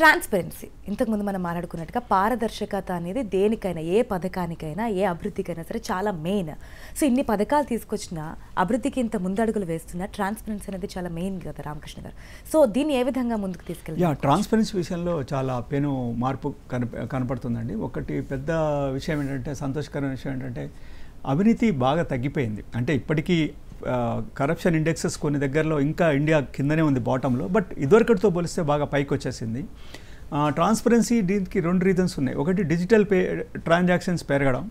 S1: ట్రాన్స్పరెన్సీ ఇంతకుముందు మనం మాట్లాడుకున్నట్టుగా పారదర్శకత అనేది దేనికైనా ఏ పథకానికైనా ఏ అభివృద్ధికైనా సరే చాలా మెయిన్ సో ఇన్ని పథకాలు తీసుకొచ్చినా అభివృద్ధికి ఇంత ముందడుగులు వేస్తున్న ట్రాన్స్పరెన్సీ అనేది చాలా మెయిన్ కదా రామకృష్ణ గారు సో దీన్ని ఏ విధంగా ముందుకు తీసుకెళ్ళి
S2: ట్రాన్స్పరెన్సీ విషయంలో చాలా పెను మార్పు కనపడుతుందండి ఒకటి పెద్ద విషయం ఏంటంటే సంతోషకరమైన విషయం ఏంటంటే అవినీతి బాగా తగ్గిపోయింది అంటే ఇప్పటికీ కరప్షన్ ఇండెక్సెస్ కొన్ని దగ్గరలో ఇంకా ఇండియా కిందనే ఉంది బాటంలో బట్ ఇదివరకటితో పోలిస్తే బాగా పైకి వచ్చేసింది ట్రాన్స్పరెన్సీ దీనికి రెండు రీజన్స్ ఉన్నాయి ఒకటి డిజిటల్ పే ట్రాన్సాక్షన్స్ పెరగడం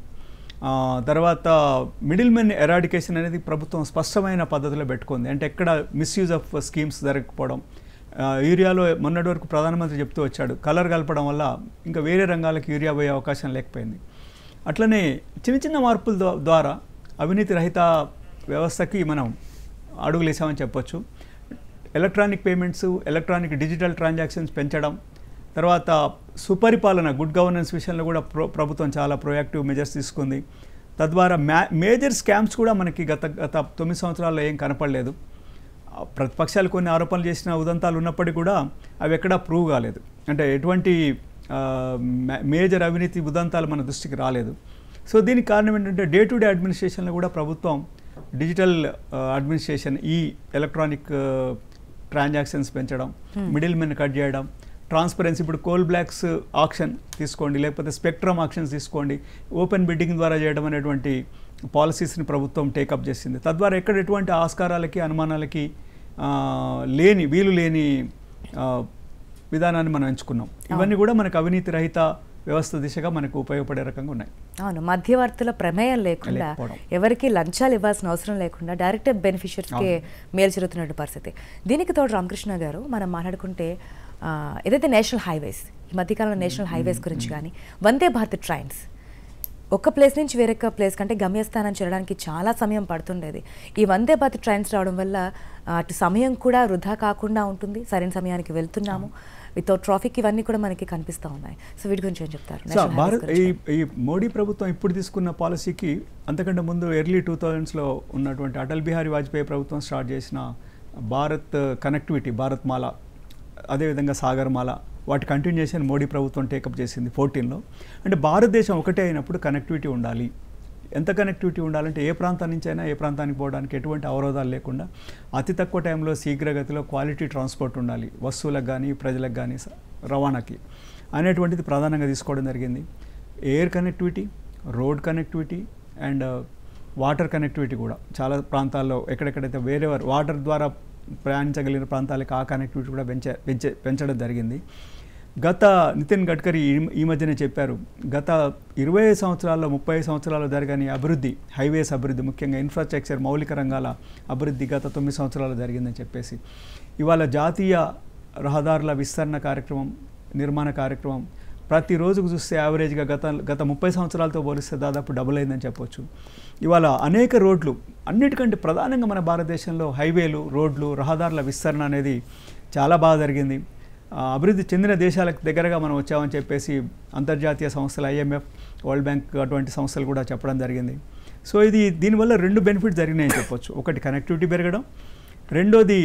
S2: తర్వాత మిడిల్ మెన్ ఎరాడికేషన్ అనేది ప్రభుత్వం స్పష్టమైన పద్ధతిలో పెట్టుకుంది అంటే ఎక్కడ మిస్యూజ్ ఆఫ్ స్కీమ్స్ జరగకపోవడం యూరియాలో మొన్నటి వరకు ప్రధానమంత్రి చెప్తూ వచ్చాడు కలర్ కలపడం వల్ల ఇంకా వేరే రంగాలకు యూరియా పోయే అవకాశం లేకపోయింది అట్లనే చిన్న చిన్న మార్పుల ద్వారా అవినీతి రహిత వ్యవస్థకి మనం అడుగులేసామని చెప్పొచ్చు electronic payments electronic digital transactions పెంచడం తర్వాత సుపరిపాలన గుడ్ గవర్నెన్స్ విషయంలో కూడా ప్రభుత్వం చాలా ప్రొయాక్టివ్ మెజర్స్ తీసుకుంది తద్వారా మేజర్ స్కామ్స్ కూడా మనకి గత గత తొమ్మిది సంవత్సరాల్లో ఏం కనపడలేదు ప్రతిపక్షాలు కొన్ని ఆరోపణలు చేసిన ఉదంతాలు ఉన్నప్పటికీ కూడా అవి ఎక్కడా ప్రూవ్ కాలేదు అంటే ఎటువంటి మేజర్ అవినీతి ఉదంతాలు మన దృష్టికి రాలేదు సో దీనికి కారణం ఏంటంటే డే టు డే అడ్మినిస్ట్రేషన్లో కూడా ప్రభుత్వం డిజిటల్ అడ్మినిస్ట్రేషన్ ఈ ఎలక్ట్రానిక్ ట్రాన్సాక్షన్స్ పెంచడం మిడిల్ మెన్ కట్ చేయడం ట్రాన్స్పరెన్సీ ఇప్పుడు కోల్ బ్లాక్స్ ఆప్షన్ తీసుకోండి లేకపోతే స్పెక్ట్రమ్ ఆప్షన్స్ తీసుకోండి ఓపెన్ బిడ్డింగ్ ద్వారా చేయడం అనేటువంటి పాలసీస్ని ప్రభుత్వం టేకప్ చేసింది తద్వారా ఎక్కడ ఎటువంటి ఆస్కారాలకి అనుమానాలకి లేని వీలు లేని విధానాన్ని మనం ఎంచుకున్నాం ఇవన్నీ కూడా మనకు అవినీతి రహిత వ్యవస్థ దిశగా మనకు ఉపయోగపడే రకంగా ఉన్నాయి
S1: అవును మధ్యవర్తుల ప్రమేయం లేకుండా ఎవరికి లంచాలు ఇవ్వాల్సిన అవసరం లేకుండా డైరెక్ట్ బెనిఫిషియరీస్కి మేలు జరుగుతున్నట్టు పరిస్థితి దీనికి తోడు రామకృష్ణ గారు మనం మాట్లాడుకుంటే ఏదైతే నేషనల్ హైవేస్ ఈ మధ్యకాలంలో నేషనల్ హైవేస్ గురించి కానీ వందే భారత్ ట్రైన్స్ ఒక ప్లేస్ నుంచి వేరొక ప్లేస్ కంటే గమ్యస్థానం చేరడానికి చాలా సమయం పడుతుండేది ఈ వందే భారత్ ట్రైన్స్ రావడం వల్ల అటు సమయం కూడా వృధా కాకుండా ఉంటుంది సరైన సమయానికి వెళ్తున్నాము వితౌట్ ట్రాఫిక్ ఇవన్నీ కూడా మనకి కనిపిస్తూ ఉన్నాయి సో వీటి గురించి ఏం చెప్తారు భారత్
S2: ఈ మోడీ ప్రభుత్వం ఇప్పుడు తీసుకున్న పాలసీకి అంతకంటే ముందు ఎర్లీ టూ థౌజండ్స్లో ఉన్నటువంటి అటల్ బిహారీ వాజ్పేయి ప్రభుత్వం స్టార్ట్ చేసిన భారత్ కనెక్టివిటీ భారత్ మాల అదేవిధంగా సాగర్మాల వాటి కంటిన్యూషన్ మోడీ ప్రభుత్వం టేకప్ చేసింది ఫోర్టీన్లో అంటే భారతదేశం ఒకటే అయినప్పుడు కనెక్టివిటీ ఉండాలి ఎంత కనెక్టివిటీ ఉండాలంటే ఏ ప్రాంతం నుంచి అయినా ఏ ప్రాంతానికి పోవడానికి ఎటువంటి అవరోధాలు లేకుండా అతి తక్కువ టైంలో శీఘ్రగతిలో క్వాలిటీ ట్రాన్స్పోర్ట్ ఉండాలి వస్తువులకు కానీ ప్రజలకు కానీ రవాణాకి అనేటువంటిది ప్రధానంగా తీసుకోవడం జరిగింది air connectivity road connectivity and water connectivity కూడా చాలా ప్రాంతాల్లో ఎక్కడెక్కడైతే వేరే వాటర్ ద్వారా ప్రయాణించగలిగిన ప్రాంతాలకు ఆ కనెక్టివిటీ కూడా పెంచే పెంచే పెంచడం జరిగింది గత నితిన్ గడ్కరీ ఈ మధ్యనే చెప్పారు గత ఇరవై సంవత్సరాల్లో ముప్పై సంవత్సరాల్లో జరగని అభివృద్ధి హైవేస్ అభివృద్ధి ముఖ్యంగా ఇన్ఫ్రాస్ట్రక్చర్ మౌలిక రంగాల అభివృద్ధి గత తొమ్మిది సంవత్సరాలు జరిగిందని చెప్పేసి ఇవాళ జాతీయ రహదారుల విస్తరణ కార్యక్రమం నిర్మాణ కార్యక్రమం రోజుకు చూస్తే యావరేజ్గా గత గత ముప్పై సంవత్సరాలతో పోలిస్తే దాదాపు డబుల్ అయిందని చెప్పొచ్చు ఇవాళ అనేక రోడ్లు అన్నిటికంటే ప్రధానంగా మన భారతదేశంలో హైవేలు రోడ్లు రహదారుల విస్తరణ అనేది చాలా బాగా జరిగింది అభివృద్ధి చెందిన దేశాలకు దగ్గరగా మనం వచ్చామని చెప్పేసి అంతర్జాతీయ సంస్థలు ఐఎంఎఫ్ వరల్డ్ బ్యాంక్ అటువంటి సంస్థలు కూడా చెప్పడం జరిగింది సో ఇది దీనివల్ల రెండు బెనిఫిట్స్ జరిగినాయని చెప్పొచ్చు ఒకటి కనెక్టివిటీ పెరగడం రెండోది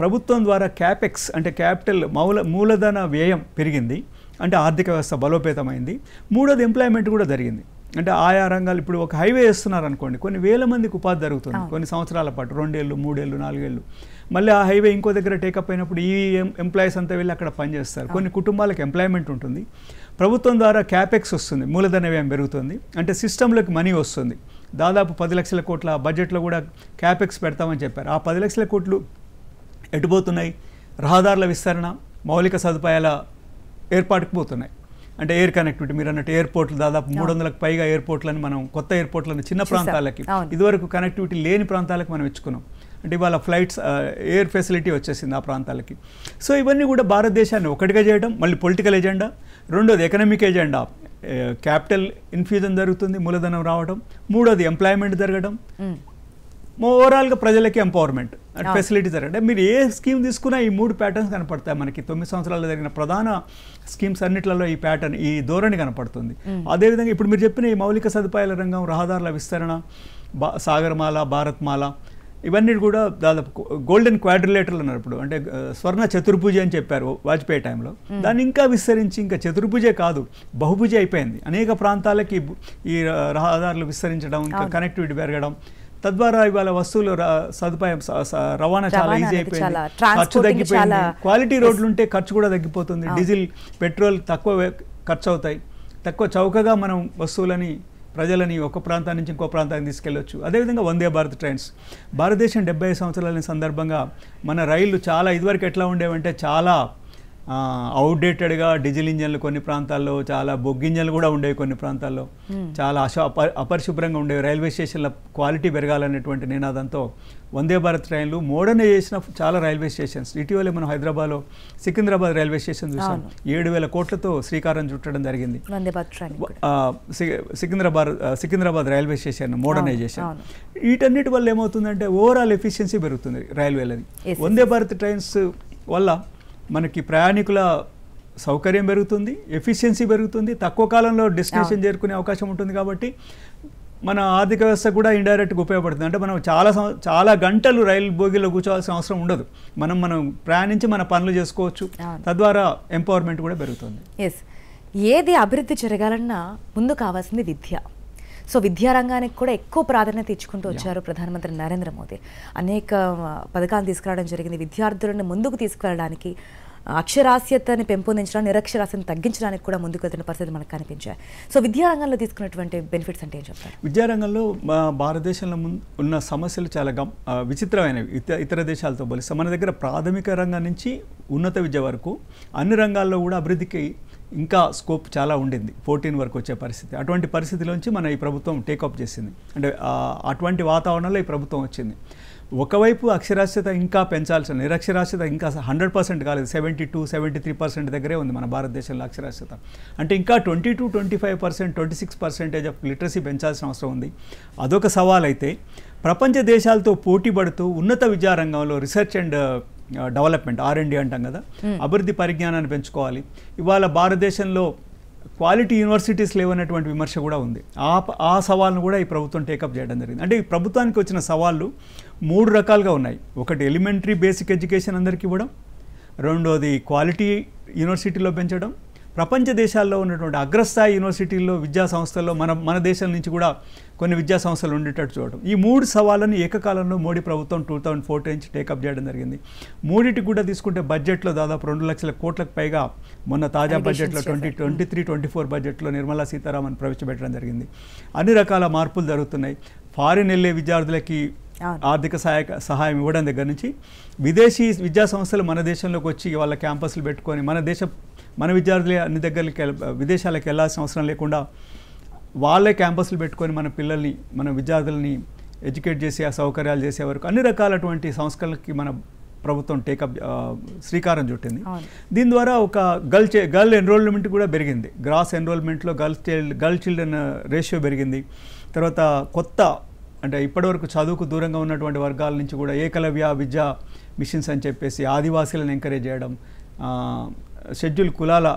S2: ప్రభుత్వం ద్వారా క్యాపెక్స్ అంటే క్యాపిటల్ మౌల మూలధన వ్యయం పెరిగింది అంటే ఆర్థిక వ్యవస్థ బలోపేతమైంది మూడోది ఎంప్లాయ్మెంట్ కూడా జరిగింది అంటే ఆయా రంగాలు ఇప్పుడు ఒక హైవే వేస్తున్నారు అనుకోండి కొన్ని వేల మందికి ఉపాధి జరుగుతుంది కొన్ని సంవత్సరాల పాటు రెండేళ్ళు మూడేళ్ళు నాలుగేళ్ళు మళ్ళీ ఆ హైవే ఇంకో దగ్గర టేకప్ అయినప్పుడు ఈ ఎంప్లాయీస్ అంతా వెళ్ళి అక్కడ పనిచేస్తారు కొన్ని కుటుంబాలకు ఎంప్లాయ్మెంట్ ఉంటుంది ప్రభుత్వం ద్వారా క్యాపెక్స్ వస్తుంది మూలధన వ్యయం పెరుగుతుంది అంటే సిస్టంలోకి మనీ వస్తుంది దాదాపు పది లక్షల కోట్ల బడ్జెట్లో కూడా క్యాపెక్స్ పెడతామని చెప్పారు ఆ పది లక్షల కోట్లు ఎటుపోతున్నాయి రహదారుల విస్తరణ మౌలిక సదుపాయాల ఏర్పాటుకు పోతున్నాయి అంటే ఎయిర్ కనెక్టివిటీ మీరు అన్నట్టు ఎయిర్పోర్ట్లు దాదాపు మూడు వందలకు పైగా ఎయిర్పోర్ట్లను మనం కొత్త ఎయిర్పోర్ట్లను చిన్న ప్రాంతాలకి ఇదివరకు కనెక్టివిటీ లేని ప్రాంతాలకు మనం ఇచ్చుకున్నాం అంటే ఇవాళ ఫ్లైట్స్ ఎయిర్ ఫెసిలిటీ వచ్చేసింది ఆ ప్రాంతాలకి సో ఇవన్నీ కూడా భారతదేశాన్ని ఒకటిగా చేయడం మళ్ళీ పొలిటికల్ ఎజెండా రెండోది ఎకనామిక్ ఎజెండా క్యాపిటల్ ఇన్ఫ్యూజన్ జరుగుతుంది మూలధనం రావడం మూడోది ఎంప్లాయ్మెంట్ జరగడం ఓవరాల్గా ప్రజలకి ఎంపవర్మెంట్ అండ్ జరగడం అంటే మీరు ఏ స్కీమ్ తీసుకున్నా ఈ మూడు ప్యాటర్న్స్ కనపడతాయి మనకి తొమ్మిది సంవత్సరాలు జరిగిన ప్రధాన స్కీమ్స్ అన్నిట్లలో ఈ ప్యాటర్న్ ఈ ధోరణి కనపడుతుంది అదేవిధంగా ఇప్పుడు మీరు చెప్పిన ఈ మౌలిక సదుపాయాల రంగం రహదారుల విస్తరణ బా సాగర్మాల భారత్మాల ఇవన్నీ కూడా దాదాపు గోల్డెన్ క్వాడ్రిలేటర్లు అన్నారు ఇప్పుడు అంటే స్వర్ణ చతుర్భుజ అని చెప్పారు వాజ్పేయి టైంలో దాన్ని ఇంకా విస్తరించి ఇంకా చతుర్భుజే కాదు బహుభుజ అయిపోయింది అనేక ప్రాంతాలకి ఈ రహదారులు విస్తరించడం ఇంకా కనెక్టివిటీ పెరగడం తద్వారా ఇవాళ వస్తువులు సదుపాయం రవాణా చాలా ఈజీ అయిపోయింది ఖర్చు తగ్గిపోయింది క్వాలిటీ రోడ్లు ఉంటే ఖర్చు కూడా తగ్గిపోతుంది డీజిల్ పెట్రోల్ తక్కువ ఖర్చు అవుతాయి తక్కువ చౌకగా మనం వస్తువులని ప్రజలని ఒక ప్రాంతం నుంచి ఇంకో ప్రాంతానికి తీసుకెళ్ళొచ్చు అదేవిధంగా వందే భారత్ ట్రైన్స్ భారతదేశం డెబ్బై సంవత్సరాల సందర్భంగా మన రైళ్లు చాలా ఇదివరకు ఎట్లా ఉండేవంటే చాలా అవుట్డేటెడ్గా డీజిల్ ఇంజన్లు కొన్ని ప్రాంతాల్లో చాలా బొగ్గింజన్లు కూడా ఉండేవి కొన్ని ప్రాంతాల్లో hmm. చాలా అశ అపరిశుభ్రంగా ఉండేవి రైల్వే స్టేషన్ల క్వాలిటీ పెరగాలనేటువంటి నినాదంతో వందే భారత్ ట్రైన్లు మోడర్న్ చేసిన చాలా రైల్వే స్టేషన్స్ ఇటీవలే మనం హైదరాబాద్లో సికింద్రాబాద్ రైల్వే స్టేషన్ చూసాం ఏడు వేల కోట్లతో శ్రీకారం చుట్టడం జరిగింది Secunderabad Secunderabad railway station modernisation వీటన్నిటి వల్ల ఏమవుతుందంటే ఓవరాల్ ఎఫిషియన్సీ పెరుగుతుంది రైల్వేలది వందే భారత్ ట్రైన్స్ వల్ల మనకి ప్రయాణికుల సౌకర్యం పెరుగుతుంది ఎఫిషియన్సీ పెరుగుతుంది తక్కువ కాలంలో డెస్టినేషన్ చేరుకునే అవకాశం ఉంటుంది కాబట్టి మన ఆర్థిక వ్యవస్థ కూడా ఇండైరెక్ట్గా ఉపయోగపడుతుంది అంటే మనం చాలా చాలా గంటలు రైలు బోగిలో కూర్చోవాల్సిన అవసరం ఉండదు మనం మనం ప్రయాణించి మన పనులు చేసుకోవచ్చు తద్వారా ఎంపవర్మెంట్ కూడా పెరుగుతుంది
S1: ఎస్ ఏది అభివృద్ధి జరగాలన్నా ముందు కావాల్సింది విద్య సో విద్యారంగానికి కూడా ఎక్కువ ప్రాధాన్యత ఇచ్చుకుంటూ వచ్చారు ప్రధానమంత్రి నరేంద్ర మోదీ అనేక పథకాలు తీసుకురావడం జరిగింది విద్యార్థులను ముందుకు తీసుకువెళ్ళడానికి అక్షరాస్యతని పెంపొందించడానికి నిరక్షరాస్యతను తగ్గించడానికి కూడా ముందుకు వెళ్తున్న పరిస్థితి మనకు కనిపించాయి సో విద్యారంగంలో తీసుకున్నటువంటి బెనిఫిట్స్ అంటే ఏం చెప్తారు
S2: విద్యారంగంలో మా భారతదేశంలో ఉన్న సమస్యలు చాలా గమ్ విచిత్రమైనవి ఇతర దేశాలతో పోలిస్తే మన దగ్గర ప్రాథమిక రంగం నుంచి ఉన్నత విద్య వరకు అన్ని రంగాల్లో కూడా అభివృద్ధికి ఇంకా స్కోప్ చాలా ఉండింది ఫోర్టీన్ వరకు వచ్చే పరిస్థితి అటువంటి పరిస్థితిలోంచి మన ఈ ప్రభుత్వం టేకప్ చేసింది అంటే అటువంటి వాతావరణంలో ఈ ప్రభుత్వం వచ్చింది ఒకవైపు అక్షరాస్యత ఇంకా పెంచాల్సిన నిరక్షరాస్యత ఇంకా హండ్రెడ్ పర్సెంట్ కాలేదు seventy two seventy three percent దగ్గరే ఉంది మన భారతదేశంలో అక్షరాస్యత అంటే ఇంకా twenty to twenty five percent twenty six percentage of literacy పెంచాల్సిన అవసరం ఉంది అదొక సవాల్ అయితే ప్రపంచ దేశాలతో పోటీ పడుతూ ఉన్నత విద్యారంగంలో రీసెర్చ్ అండ్ డెవలప్మెంట్ ఆర్ అంటాం కదా అభివృద్ధి పరిజ్ఞానాన్ని పెంచుకోవాలి ఇవాళ భారతదేశంలో క్వాలిటీ యూనివర్సిటీస్ లేవనేటువంటి విమర్శ కూడా ఉంది ఆ ఆ సవాల్ను కూడా ఈ ప్రభుత్వం టేకప్ చేయడం జరిగింది అంటే ఈ ప్రభుత్వానికి వచ్చిన సవాళ్ళు మూడు రకాలుగా ఉన్నాయి ఒకటి ఎలిమెంటరీ బేసిక్ ఎడ్యుకేషన్ అందరికీ ఇవ్వడం రెండోది క్వాలిటీ యూనివర్సిటీలో పెంచడం ప్రపంచ దేశాల్లో ఉన్నటువంటి అగ్రస్థాయి యూనివర్సిటీల్లో విద్యా సంస్థల్లో మన మన దేశం నుంచి కూడా కొన్ని విద్యా సంస్థలు ఉండేటట్టు చూడటం ఈ మూడు సవాళ్ళను ఏకకాలంలో మోడీ ప్రభుత్వం టూ థౌజండ్ ఫోర్టీ నుంచి టేకప్ చేయడం జరిగింది మూడింటికి కూడా తీసుకుంటే బడ్జెట్లో దాదాపు రెండు లక్షల కోట్లకు పైగా మొన్న తాజా బడ్జెట్లో twenty twenty three twenty four బడ్జెట్లో నిర్మలా సీతారామన్ ప్రవేశపెట్టడం జరిగింది అన్ని రకాల మార్పులు జరుగుతున్నాయి ఫారిన్ వెళ్ళే విద్యార్థులకి ఆర్థిక సహాయ సహాయం ఇవ్వడం దగ్గర నుంచి విదేశీ విద్యా సంస్థలు మన దేశంలోకి వచ్చి వాళ్ళ క్యాంపస్లు పెట్టుకొని మన దేశ మన విద్యార్థులు అన్ని దగ్గరికి విదేశాలకు వెళ్ళాల్సిన అవసరం లేకుండా వాళ్ళే క్యాంపస్లు పెట్టుకొని మన పిల్లల్ని మన విద్యార్థులని ఎడ్యుకేట్ చేసే సౌకర్యాలు చేసే వరకు అన్ని రకాలటువంటి సంస్కరణలకి మన ప్రభుత్వం టేకప్ శ్రీకారం చుట్టింది దీని ద్వారా ఒక గర్ల్ గర్ల్ ఎన్రోల్మెంట్ కూడా పెరిగింది గ్రాస్ ఎన్రోల్మెంట్లో girl child girl children ratio పెరిగింది తర్వాత కొత్త అంటే ఇప్పటివరకు చదువుకు దూరంగా ఉన్నటువంటి వర్గాల నుంచి కూడా ఏకలవ్య విద్య మిషన్స్ అని చెప్పేసి ఆదివాసీలను ఎంకరేజ్ చేయడం షెడ్యూల్ కులాల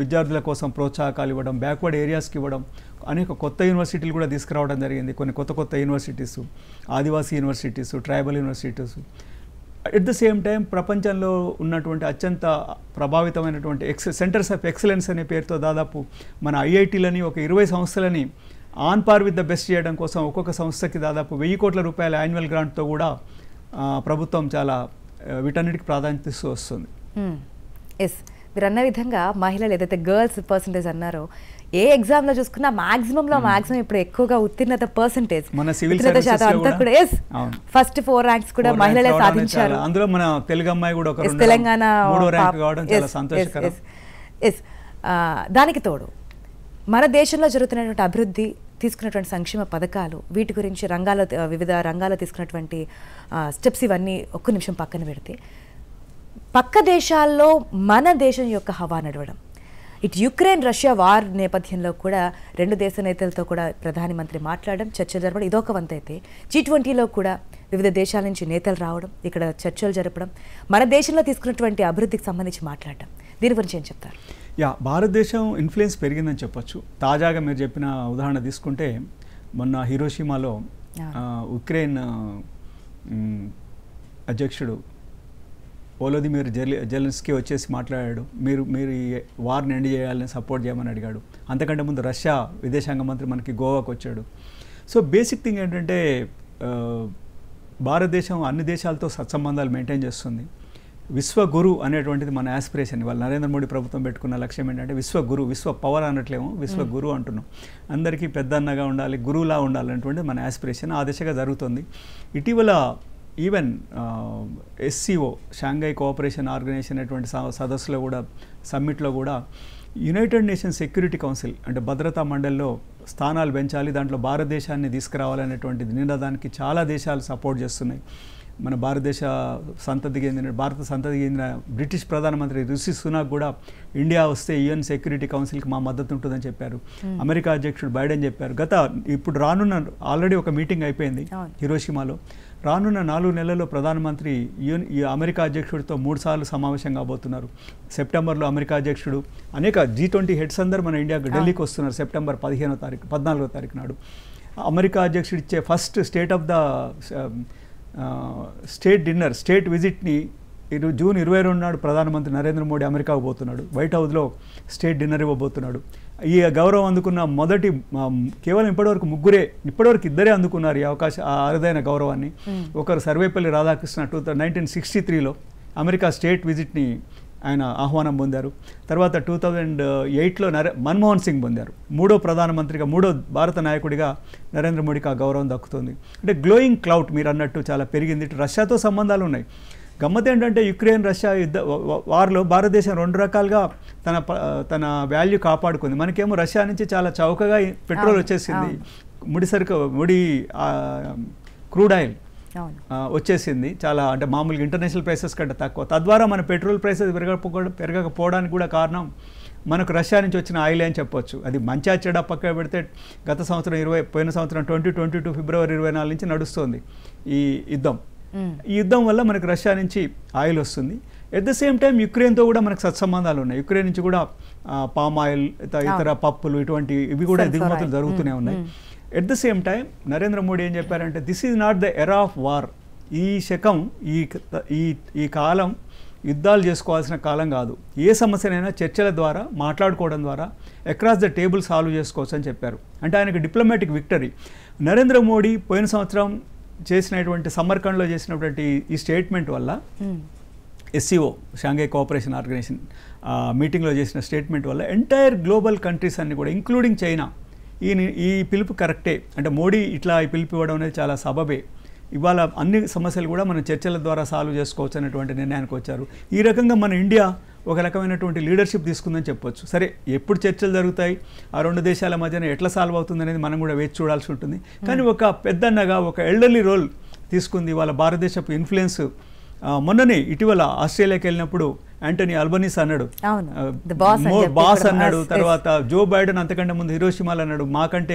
S2: విద్యార్థుల కోసం ప్రోత్సాహకాలు ఇవ్వడం బ్యాక్వర్డ్ ఏరియాస్కి ఇవ్వడం అనేక కొత్త యూనివర్సిటీలు కూడా తీసుకురావడం జరిగింది కొన్ని కొత్త కొత్త యూనివర్సిటీస్ ఆదివాసీ universities tribal universities at the same time ప్రపంచంలో ఉన్నటువంటి అత్యంత ప్రభావితమైనటువంటి ఎక్స్ సెంటర్స్ ఆఫ్ ఎక్సలెన్స్ అనే పేరుతో దాదాపు మన ఐఐటీలని ఒక ఇరవై సంస్థలని on par with the best చేయడం కోసం ఒక్కొక్క సంస్థకి దాదాపు వెయ్యి కోట్ల రూపాయల యాన్యువల్ గ్రాంట్తో కూడా ప్రభుత్వం చాలా వీటన్నిటికి ప్రాధాన్యత ఇస్తూ వస్తుంది
S1: ఎస్ మీరు అన్న విధంగా మహిళలు ఏదైతే గర్ల్స్ పర్సంటేజ్ అన్నారో ఏ ఎగ్జామ్ లో చూసుకున్నా మాక్సిమం లో మాక్సిమం hmm. ఇప్పుడు ఎక్కువగా ఉత్తీర్ణత పర్సంటేజ్
S2: మన సివిల్ కూడా ఎస్
S1: ఫస్ట్ ఫోర్ ర్యాంక్స్ కూడా మహిళలే సాధించారు
S2: అందులో మన తెలుగు అమ్మాయి కూడా తెలంగాణ
S1: ఎస్ దానికి తోడు మన దేశంలో జరుగుతున్నటువంటి అభివృద్ధి తీసుకున్నటువంటి సంక్షేమ పథకాలు వీటి గురించి రంగాల వివిధ రంగాల్లో తీసుకున్నటువంటి స్టెప్స్ ఇవన్నీ ఒక్క నిమిషం పక్కన పెడితే పక్క దేశాల్లో మన దేశం యొక్క హవా నడవడం ఇటు యుక్రెయిన్ రష్యా వార్ నేపథ్యంలో కూడా రెండు దేశ నేతలతో కూడా ప్రధానమంత్రి మాట్లాడడం చర్చ జరపడం ఇదొక వంతైతే జీ ట్వంటీలో కూడా వివిధ దేశాల నుంచి నేతలు రావడం ఇక్కడ చర్చలు జరపడం మన దేశంలో తీసుకున్నటువంటి అభివృద్ధికి సంబంధించి మాట్లాడడం దీని గురించి ఏం చెప్తారు
S2: యా భారతదేశం ఇన్ఫ్లుయెన్స్ పెరిగిందని చెప్పొచ్చు తాజాగా మీరు చెప్పిన ఉదాహరణ తీసుకుంటే మొన్న హీరోషిమాలో ఉక్రెయిన్ అధ్యక్షుడు పోలోది మీరు జర్లి జర్నలిస్ట్కి వచ్చేసి మాట్లాడాడు మీరు మీరు వార్ని ఎండ్ చేయాలని సపోర్ట్ చేయమని అడిగాడు అంతకంటే ముందు రష్యా విదేశాంగ మంత్రి మనకి గోవాకు వచ్చాడు సో బేసిక్ థింగ్ ఏంటంటే భారతదేశం అన్ని దేశాలతో సత్సంబంధాలు మెయింటైన్ చేస్తుంది విశ్వగురు అనేటువంటిది మన ఆస్పిరేషన్ ఇవాళ నరేంద్ర మోడీ ప్రభుత్వం పెట్టుకున్న లక్ష్యం ఏంటంటే విశ్వగురు విశ్వ పవర్ అనట్లేము విశ్వగురు అంటున్నాం అందరికీ పెద్ద అన్నగా ఉండాలి గురువులా ఉండాలనేటువంటిది మన ఆస్పిరేషన్ ఆ దిశగా జరుగుతుంది ఇటీవల even SCO Shanghai cooperation organisation అటువంటి సదస్సులో కూడా సమ్మిట్లో కూడా యునైటెడ్ నేషన్స్ సెక్యూరిటీ కౌన్సిల్ అంటే భద్రతా మండలిలో స్థానాలు పెంచాలి దాంట్లో భారతదేశాన్ని తీసుకురావాలనేటువంటి నినాదానికి చాలా దేశాలు సపోర్ట్ చేస్తున్నాయి మన భారతదేశ సంతతి చెందిన భారత సంతతి చెందిన బ్రిటిష్ ప్రధానమంత్రి రిషి సునాక్ కూడా ఇండియా వస్తే యుఎన్ సెక్యూరిటీ కౌన్సిల్కి మా మద్దతు ఉంటుందని చెప్పారు అమెరికా అధ్యక్షుడు బైడెన్ చెప్పారు గత ఇప్పుడు రానున్న ఆల్రెడీ ఒక మీటింగ్ అయిపోయింది హిరోషిమాలో రానున్న నాలుగు నెలల్లో ప్రధానమంత్రి ఈ అమెరికా అధ్యక్షుడితో మూడుసార్లు సమావేశం కాబోతున్నారు సెప్టెంబర్లో అమెరికా అధ్యక్షుడు అనేక జీ ట్వంటీ హెడ్స్ అందరూ మన ఇండియాకు ఢిల్లీకి వస్తున్నారు సెప్టెంబర్ పదిహేనో తారీఖు పద్నాలుగో తారీఖు నాడు అమెరికా అధ్యక్షుడు ఇచ్చే first state of the state dinner state విజిట్ని ఇరు జూన్ ఇరవై రెండు నాడు ప్రధానమంత్రి నరేంద్ర మోడీ అమెరికాకు పోతున్నాడు వైట్ హౌస్లో స్టేట్ డిన్నర్ ఇవ్వబోతున్నాడు ఈ గౌరవం అందుకున్న మొదటి కేవలం ఇప్పటివరకు ముగ్గురే ఇప్పటివరకు ఇద్దరే అందుకున్నారు ఈ అవకాశం ఆ అరుదైన గౌరవాన్ని hmm. ఒకరు Sarvepalli Radhakrishna two nineteen sixty త్రీలో అమెరికా స్టేట్ విజిట్ని ఆయన ఆహ్వానం పొందారు తర్వాత టూ థౌజండ్ ఎయిట్లో నరే మన్మోహన్ సింగ్ పొందారు మూడో ప్రధానమంత్రిగా మూడో భారత నాయకుడిగా నరేంద్ర మోడీకి ఆ గౌరవం దక్కుతుంది అంటే గ్లోయింగ్ క్లౌట్ మీరు అన్నట్టు చాలా పెరిగింది రష్యాతో సంబంధాలు ఉన్నాయి గమ్మత్ ఏంటంటే యుక్రెయిన్ రష్యా యుద్ధ వారిలో భారతదేశం రెండు రకాలుగా తన తన వాల్యూ కాపాడుకుంది మనకేమో రష్యా నుంచి చాలా చౌకగా పెట్రోల్ వచ్చేసింది ముడి సరుకు ముడి క్రూడ్ ఆయిల్ వచ్చేసింది చాలా అంటే మామూలుగా ఇంటర్నేషనల్ ప్రైసెస్ కంటే తక్కువ తద్వారా మన పెట్రోల్ ప్రైసెస్ పెరగకపో పెరగకపోవడానికి కూడా కారణం మనకు రష్యా నుంచి వచ్చిన ఆయిలే అని చెప్పొచ్చు అది మంచా చెడ పక్క పెడితే గత సంవత్సరం ఇరవై పోయిన సంవత్సరం ట్వంటీ ట్వంటీ టూ ఫిబ్రవరి ఇరవై నాలుగు నుంచి నడుస్తుంది ఈ యుద్ధం ఈ యుద్ధం వల్ల మనకు రష్యా నుంచి ఆయిల్ వస్తుంది ఎట్ ద సేమ్ టైం యుక్రెయిన్తో కూడా మనకు సత్సంబంధాలు ఉన్నాయి యుక్రెయిన్ నుంచి కూడా పామ్ ఆయిల్ ఇతర పప్పులు ఇటువంటి ఇవి కూడా దిగుమతులు జరుగుతూనే ఉన్నాయి at the same time Narendra Modi ఏం చెప్పారంటే this is not the era of war ఈ శకం ఈ ఈ ఈ కాలం యుద్ధాలు చేసుకోవాల్సిన కాలం కాదు ఏ సమస్యనైనా చర్చల ద్వారా మాట్లాడుకోవడం ద్వారా అక్రాస్ ద టేబుల్ సాల్వ్ చేసుకోవచ్చు అని చెప్పారు అంటే ఆయనకు డిప్లొమాటిక్ విక్టరీ నరేంద్ర మోడీ పోయిన సంవత్సరం చేసినటువంటి సమర్కండ్లో చేసినటువంటి ఈ స్టేట్మెంట్ వల్ల ఎస్సీఓ షాంఘై కోఆపరేషన్ ఆర్గనైజేషన్ మీటింగ్లో చేసిన స్టేట్మెంట్ వల్ల ఎంటైర్ గ్లోబల్ కంట్రీస్ అన్ని కూడా ఇంక్లూడింగ్ చైనా ఈ ఈ పిలుపు కరెక్టే అంటే మోడీ ఇట్లా ఈ పిలుపు ఇవ్వడం అనేది చాలా సబబే ఇవాళ అన్ని సమస్యలు కూడా మనం చర్చల ద్వారా సాల్వ్ చేసుకోవచ్చు అనేటువంటి నిర్ణయానికి వచ్చారు ఈ రకంగా మన ఇండియా ఒక రకమైనటువంటి లీడర్షిప్ తీసుకుందని చెప్పొచ్చు సరే ఎప్పుడు చర్చలు జరుగుతాయి ఆ రెండు దేశాల మధ్యన ఎట్లా సాల్వ్ అవుతుంది అనేది మనం కూడా వేచి చూడాల్సి ఉంటుంది కానీ ఒక పెద్దన్నగా ఒక ఎల్డర్లీ రోల్ తీసుకుంది వాళ్ళ భారతదేశపు ఇన్ఫ్లుయెన్స్ మొన్ననే ఇటీవల ఆస్ట్రేలియాకి వెళ్ళినప్పుడు యాంటనీ అల్బనీస్ అన్నాడు బాస్ అన్నాడు తర్వాత జో బైడెన్ అంతకంటే ముందు హిరోషిమాలు అన్నాడు మాకంటే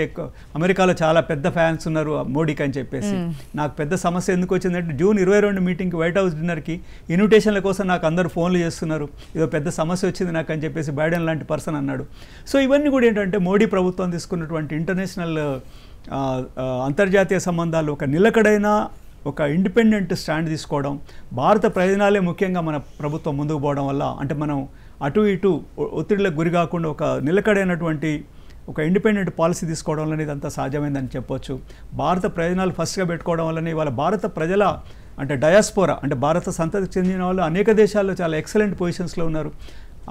S2: అమెరికాలో చాలా పెద్ద ఫ్యాన్స్ ఉన్నారు మోడీకి అని చెప్పేసి నాకు పెద్ద సమస్య ఎందుకు వచ్చిందంటే జూన్ ఇరవై రెండు మీటింగ్కి వైట్ హౌస్ డిన్నర్కి ఇన్విటేషన్ల కోసం నాకు అందరు ఫోన్లు చేస్తున్నారు ఇదో పెద్ద సమస్య వచ్చింది నాకు అని చెప్పేసి బైడెన్ లాంటి పర్సన్ అన్నాడు సో ఇవన్నీ కూడా ఏంటంటే మోడీ ప్రభుత్వం తీసుకున్నటువంటి ఇంటర్నేషనల్ అంతర్జాతీయ సంబంధాలు ఒక నిలకడైన ఒక ఇండిపెండెంట్ స్టాండ్ తీసుకోవడం భారత ప్రయోజనాలే ముఖ్యంగా మన ప్రభుత్వం ముందుకు పోవడం వల్ల అంటే మనం అటు ఇటు ఒత్తిడిలకు గురి కాకుండా ఒక నిలకడైనటువంటి ఒక ఇండిపెండెంట్ పాలసీ తీసుకోవడం వల్ల ఇదంతా సాధ్యమైందని చెప్పొచ్చు భారత ప్రయోజనాలు ఫస్ట్గా పెట్టుకోవడం వల్లనే ఇవాళ భారత ప్రజల అంటే డయాస్పోరా అంటే భారత సంతతికి చెందిన వాళ్ళు అనేక దేశాల్లో చాలా ఎక్సలెంట్ పొజిషన్స్లో ఉన్నారు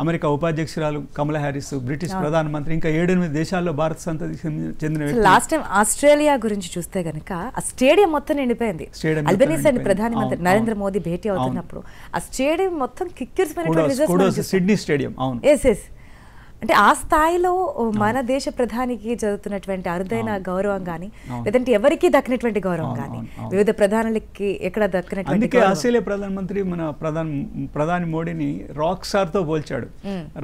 S2: అమెరికా ఉపాధ్యక్షురాలు కమలా హ్యారిస్ బ్రిటిష్ ప్రధానమంత్రి ఇంకా ఏడెనిమిది దేశాల్లో భారత సంతతి చెందిన లాస్ట్
S1: టైం ఆస్ట్రేలియా గురించి చూస్తే గనక ఆ స్టేడియం మొత్తం నిండిపోయింది అల్బనీస్ అని ప్రధానమంత్రి నరేంద్ర మోదీ భేటీ అవుతున్నప్పుడు ఆ స్టేడియం మొత్తం కిక్కిర్స్ సిడ్నీ స్టేడియం అవును ఎస్ ఎస్ అంటే ఆ స్థాయిలో మన దేశ ప్రధానికి జరుగుతున్నటువంటి అరుదైన గౌరవం కానీ లేదంటే ఎవరికి దక్కినటువంటి గౌరవం కానీ వివిధ ప్రధానులకి ఎక్కడ దక్కినటువంటి అందుకే ఆస్ట్రేలియా
S2: ప్రధానమంత్రి మన ప్రధాన ప్రధాని మోడీని రాక్ సార్ తో పోల్చాడు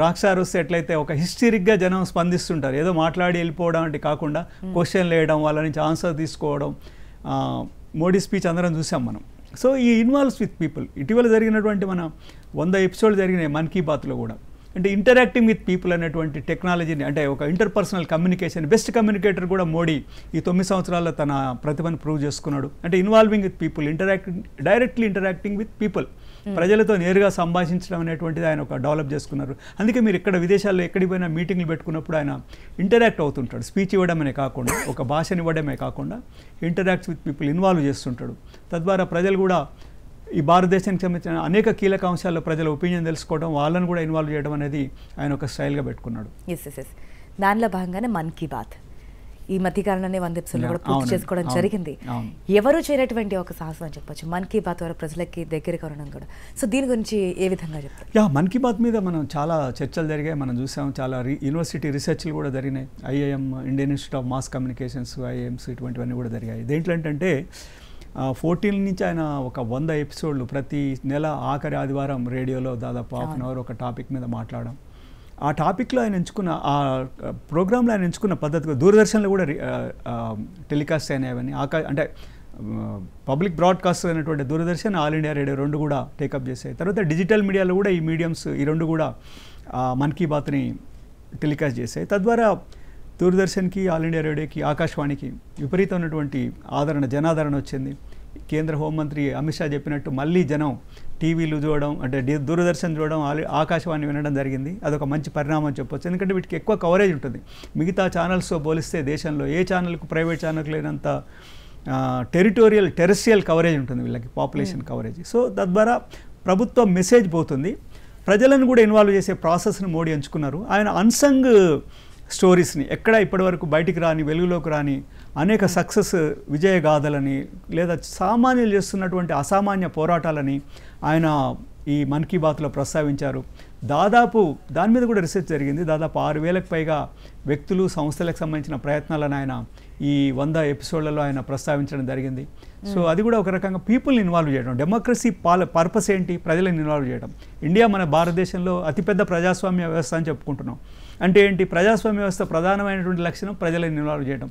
S2: రాక్ సార్ వస్తే ఎట్లయితే ఒక హిస్టరిక్ గా జనం స్పందిస్తుంటారు ఏదో మాట్లాడి వెళ్ళిపోవడం అంటే కాకుండా క్వశ్చన్లు వేయడం వాళ్ళ నుంచి ఆన్సర్ తీసుకోవడం మోడీ స్పీచ్ అందరం చూసాం మనం సో ఈ ఇన్వాల్వ్స్ విత్ పీపుల్ ఇటీవల జరిగినటువంటి మన వంద ఎపిసోడ్ జరిగినాయి మన్ కీ బాత్లో కూడా అంటే ఇంటరాక్టింగ్ విత్ పీపుల్ అనేటువంటి టెక్నాలజీని అంటే ఒక ఇంటర్పర్సనల్ కమ్యూనికేషన్ బెస్ట్ కమ్యూనికేటర్ కూడా మోడీ ఈ తొమ్మిది సంవత్సరాల్లో తన ప్రతిభను ప్రూవ్ చేసుకున్నాడు అంటే involving with people interacting directly interacting with people ప్రజలతో నేరుగా సంభాషించడం అనేటువంటిది ఆయన ఒక డెవలప్ చేసుకున్నారు అందుకే మీరు ఇక్కడ విదేశాల్లో ఎక్కడికి పోయినా మీటింగ్లు పెట్టుకున్నప్పుడు ఆయన ఇంటరాక్ట్ అవుతుంటాడు స్పీచ్ ఇవ్వడమే కాకుండా ఒక భాషనివ్వడమే కాకుండా ఇంటరాక్ట్ విత్ పీపుల్ ఇన్వాల్వ్ చేస్తుంటాడు తద్వారా ప్రజలు కూడా ఈ భారతదేశానికి సంబంధించిన అనేక కీలక అంశాల్లో ప్రజల ఒపీనియన్ తెలుసుకోవడం వాళ్ళని కూడా ఇన్వాల్వ్ చేయడం అనేది ఆయన ఒక స్టైల్గా పెట్టుకున్నాడు
S1: ఎస్ ఎస్ ఎస్ దానిలో భాగంగానే మన్ కీ బాత్ ఈ మధ్యకాలంలోనే వంద ఎపిసోడ్ కూడా పూర్తి చేసుకోవడం జరిగింది ఎవరు చేయనటువంటి ఒక సాహసం అని చెప్పొచ్చు మన్ కీ బాత్ వరకు ప్రజలకి దగ్గర ఉండడం కూడా సో దీని గురించి ఏ విధంగా చెప్తారు
S2: యా మన్ కీ బాత్ మీద మనం చాలా చర్చలు జరిగాయి మనం చూసాం చాలా యూనివర్సిటీ రీసెర్చ్లు కూడా జరిగినాయి IIM Indian institute of mass communications IIMs ఇటువంటివన్నీ కూడా జరిగాయి దేంట్లో ఏంటంటే ఫోర్టీన్ నుంచి ఆయన ఒక వంద ఎపిసోడ్లు ప్రతి నెల ఆఖరి ఆదివారం రేడియోలో దాదాపు హాఫ్ అన్ అవర్ ఒక టాపిక్ మీద మాట్లాడడం ఆ టాపిక్లో ఆయన ఎంచుకున్న ఆ ప్రోగ్రాంలో ఆయన ఎంచుకున్న పద్ధతిగా దూరదర్శన్లో కూడా టెలికాస్ట్ అయినవన్నీ ఆకా అంటే పబ్లిక్ బ్రాడ్కాస్ట్ అయినటువంటి దూరదర్శన్ ఆల్ ఇండియా రేడియో రెండు కూడా టేకప్ చేశాయి తర్వాత డిజిటల్ మీడియాలో కూడా ఈ మీడియంస్ ఈ రెండు కూడా మన్ కీ బాత్ని టెలికాస్ట్ చేశాయి తద్వారా దూరదర్శన్కి ఆల్ ఇండియా రేడియోకి ఆకాశవాణికి విపరీతమైనటువంటి ఆదరణ జనాదరణ వచ్చింది కేంద్ర హోంమంత్రి అమిత్ షా చెప్పినట్టు మళ్ళీ జనం టీవీలు చూడడం అంటే దూరదర్శన్ చూడడం ఆకాశవాణి వినడం జరిగింది అదొక మంచి పరిణామం చెప్పొచ్చు ఎందుకంటే వీటికి ఎక్కువ కవరేజ్ ఉంటుంది మిగతా ఛానల్స్తో పోలిస్తే దేశంలో ఏ ఛానల్కు ప్రైవేట్ ఛానల్కి లేనంత టెరిటోరియల్ టెరెస్ట్రియల్ కవరేజ్ ఉంటుంది వీళ్ళకి పాపులేషన్ కవరేజ్ hmm. సో తద్వారా ప్రభుత్వం మెసేజ్ పోతుంది ప్రజలను కూడా ఇన్వాల్వ్ చేసే ప్రాసెస్ను మోడీ ఎంచుకున్నారు ఆయన అన్సంగ్ స్టోరీస్ని ఎక్కడ ఇప్పటివరకు బయటికి రాని వెలుగులోకి రాని అనేక సక్సెస్ విజయగాథలని లేదా సామాన్యులు చేస్తున్నటువంటి అసామాన్య పోరాటాలని ఆయన ఈ మన్ కీ బాత్లో ప్రస్తావించారు దాదాపు దాని మీద కూడా రీసెర్చ్ జరిగింది దాదాపు ఆరు వేలకు పైగా వ్యక్తులు సంస్థలకు సంబంధించిన ప్రయత్నాలను ఆయన ఈ వంద ఎపిసోడ్లలో ఆయన ప్రస్తావించడం జరిగింది సో అది కూడా ఒక రకంగా పీపుల్ని ఇన్వాల్వ్ చేయడం డెమోక్రసీ పాల పర్పస్ ఏంటి ప్రజలను ఇన్వాల్వ్ చేయడం ఇండియా మన భారతదేశంలో అతిపెద్ద ప్రజాస్వామ్య వ్యవస్థ అని చెప్పుకుంటున్నాం అంటే ఏంటి ప్రజాస్వామ్య వ్యవస్థ ప్రధానమైనటువంటి లక్షణం ప్రజలను ఇన్వాల్వ్ చేయడం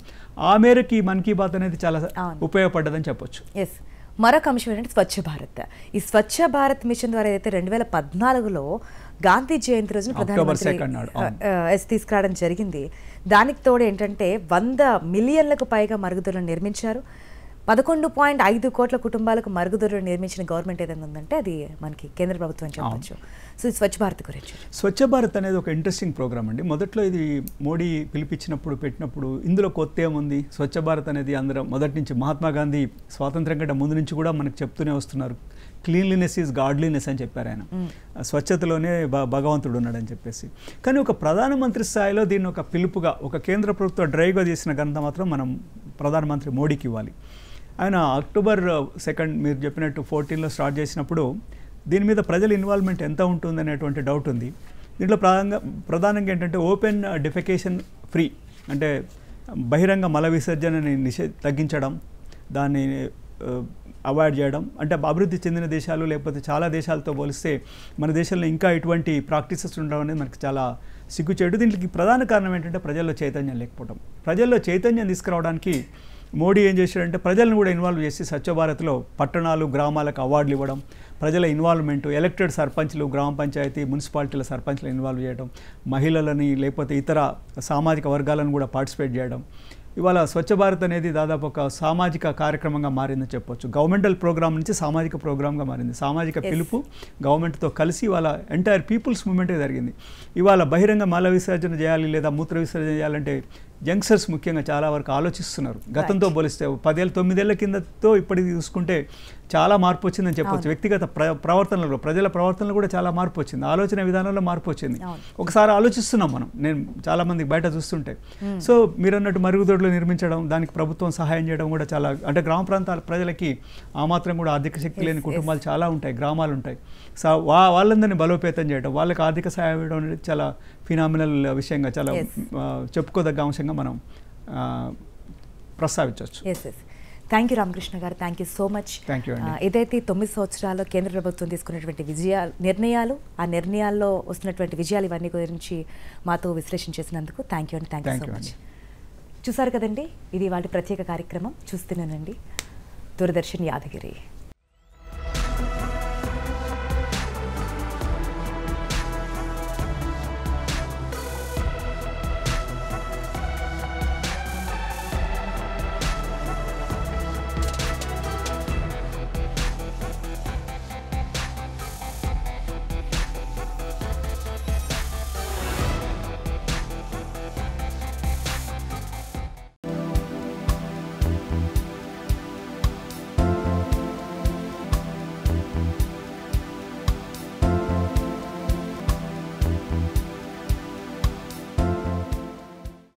S2: ఆ ఈ మన్ కీ బాత్ అనేది చాలా ఉపయోగపడ్డదని చెప్పొచ్చు
S1: ఎస్ మరొక అంశం ఏంటంటే స్వచ్ఛ భారత్ ఈ స్వచ్ఛ భారత్ మిషన్ ద్వారా ఏదైతే రెండు వేల పద్నాలుగులో గాంధీ జయంతి రోజున ప్రధానమంత్రి తీసుకురావడం జరిగింది దానికి తోడు ఏంటంటే వంద మిలియన్లకు పైగా మరుగుదొరలు నిర్మించారు పదకొండు పాయింట్ ఐదు కోట్ల కుటుంబాలకు మరుగుదొరలు నిర్మించిన గవర్నమెంట్ ఏదైనా ఉందంటే అది మనకి కేంద్ర ప్రభుత్వం చెప్పవచ్చు సో స్వచ్ఛ భారత్ గురించి
S2: స్వచ్ఛ భారత్ అనేది ఒక ఇంట్రెస్టింగ్ ప్రోగ్రామ్ అండి మొదట్లో ఇది మోడీ పిలిపించినప్పుడు పెట్టినప్పుడు ఇందులో కొత్త ఏముంది స్వచ్ఛ భారత్ అనేది అందరం మొదటి నుంచి మహాత్మా గాంధీ స్వాతంత్రం కంటే ముందు నుంచి కూడా మనకు చెప్తూనే వస్తున్నారు క్లీన్లీనెస్ ఈజ్ గాడ్లీనెస్ అని చెప్పారు ఆయన స్వచ్ఛతలోనే భగవంతుడు ఉన్నాడని చెప్పేసి కానీ ఒక ప్రధానమంత్రి స్థాయిలో దీన్ని ఒక పిలుపుగా ఒక కేంద్ర ప్రభుత్వ డ్రైవ్గా చేసిన గంత మాత్రం మనం ప్రధానమంత్రి మోడీకి ఇవ్వాలి ఆయన అక్టోబర్ సెకండ్ మీరు చెప్పినట్టు ఫోర్టీన్లో స్టార్ట్ చేసినప్పుడు దీని మీద ప్రజల ఇన్వాల్వ్మెంట్ ఎంత ఉంటుందనేటువంటి డౌట్ ఉంది దీంట్లో ప్రధానంగా ప్రధానంగా ఏంటంటే ఓపెన్ డిఫెకేషన్ ఫ్రీ అంటే బహిరంగ మల విసర్జనని నిషే తగ్గించడం దాన్ని అవాయిడ్ చేయడం అంటే అభివృద్ధి చెందిన దేశాలు లేకపోతే చాలా దేశాలతో పోలిస్తే మన దేశంలో ఇంకా ఇటువంటి ప్రాక్టీసెస్ ఉండడం అనేది మనకు చాలా సిగ్గుచేడు దీనికి ప్రధాన కారణం ఏంటంటే ప్రజల్లో చైతన్యం లేకపోవడం ప్రజల్లో చైతన్యం తీసుకురావడానికి మోడీ ఏం చేశాడంటే ప్రజలను కూడా ఇన్వాల్వ్ చేసి స్వచ్ఛ భారత్లో పట్టణాలు గ్రామాలకు అవార్డులు ఇవ్వడం ప్రజల ఇన్వాల్వ్మెంట్ ఎలక్టెడ్ సర్పంచ్లు గ్రామ పంచాయతీ మున్సిపాలిటీల సర్పంచ్లు ఇన్వాల్వ్ చేయడం మహిళలని లేకపోతే ఇతర సామాజిక వర్గాలను కూడా పార్టిసిపేట్ చేయడం ఇవాళ స్వచ్ఛ భారత్ అనేది దాదాపు ఒక సామాజిక కార్యక్రమంగా మారిందని చెప్పొచ్చు గవర్నమెంటల్ ప్రోగ్రామ్ నుంచి సామాజిక ప్రోగ్రామ్గా మారింది సామాజిక పిలుపు గవర్నమెంట్తో కలిసి ఇవాళ ఎంటైర్ పీపుల్స్ మూమెంటే జరిగింది ఇవాళ బహిరంగ మల విసర్జన చేయాలి లేదా మూత్ర విసర్జన చేయాలంటే యంగ్స్టర్స్ ముఖ్యంగా చాలా వరకు ఆలోచిస్తున్నారు గతంతో పోలిస్తే పదేళ్ళ తొమ్మిదేళ్ల కిందతో ఇప్పటికి చూసుకుంటే చాలా మార్పు వచ్చిందని చెప్పొచ్చు వ్యక్తిగత ప్ర ప్రవర్తనలో ప్రజల ప్రవర్తనలో కూడా చాలా మార్పు వచ్చింది ఆలోచన విధానంలో మార్పు వచ్చింది ఒకసారి ఆలోచిస్తున్నాం మనం నేను చాలామంది బయట చూస్తుంటే సో మీరు అన్నట్టు మరుగుదొడ్లు నిర్మించడం దానికి ప్రభుత్వం సహాయం చేయడం కూడా చాలా అంటే గ్రామ ప్రాంతాల ప్రజలకి ఆ మాత్రం కూడా ఆర్థిక శక్తి లేని కుటుంబాలు చాలా ఉంటాయి గ్రామాలు ఉంటాయి సో వా వాళ్ళందరినీ బలోపేతం చేయడం వాళ్ళకి ఆర్థిక సహాయం ఇవ్వడం అనేది చాలా ఫినామినల్ విషయంగా చాలా చెప్పుకోదగ్గ అంశంగా మనం ప్రస్తావించవచ్చు
S1: థ్యాంక్ యూ రామకృష్ణ గారు థ్యాంక్ యూ సో మచ్ ఏదైతే తొమ్మిది సంవత్సరాల్లో కేంద్ర ప్రభుత్వం తీసుకున్నటువంటి విజయాలు నిర్ణయాలు ఆ నిర్ణయాల్లో వస్తున్నటువంటి విజయాలు ఇవన్నీ గురించి మాతో విశ్లేషణ చేసినందుకు థ్యాంక్ యూ అండి థ్యాంక్ యూ సో మచ్ చూసారు కదండి ఇది వాటి ప్రత్యేక కార్యక్రమం చూస్తున్నానండి దూరదర్శన్ యాదగిరి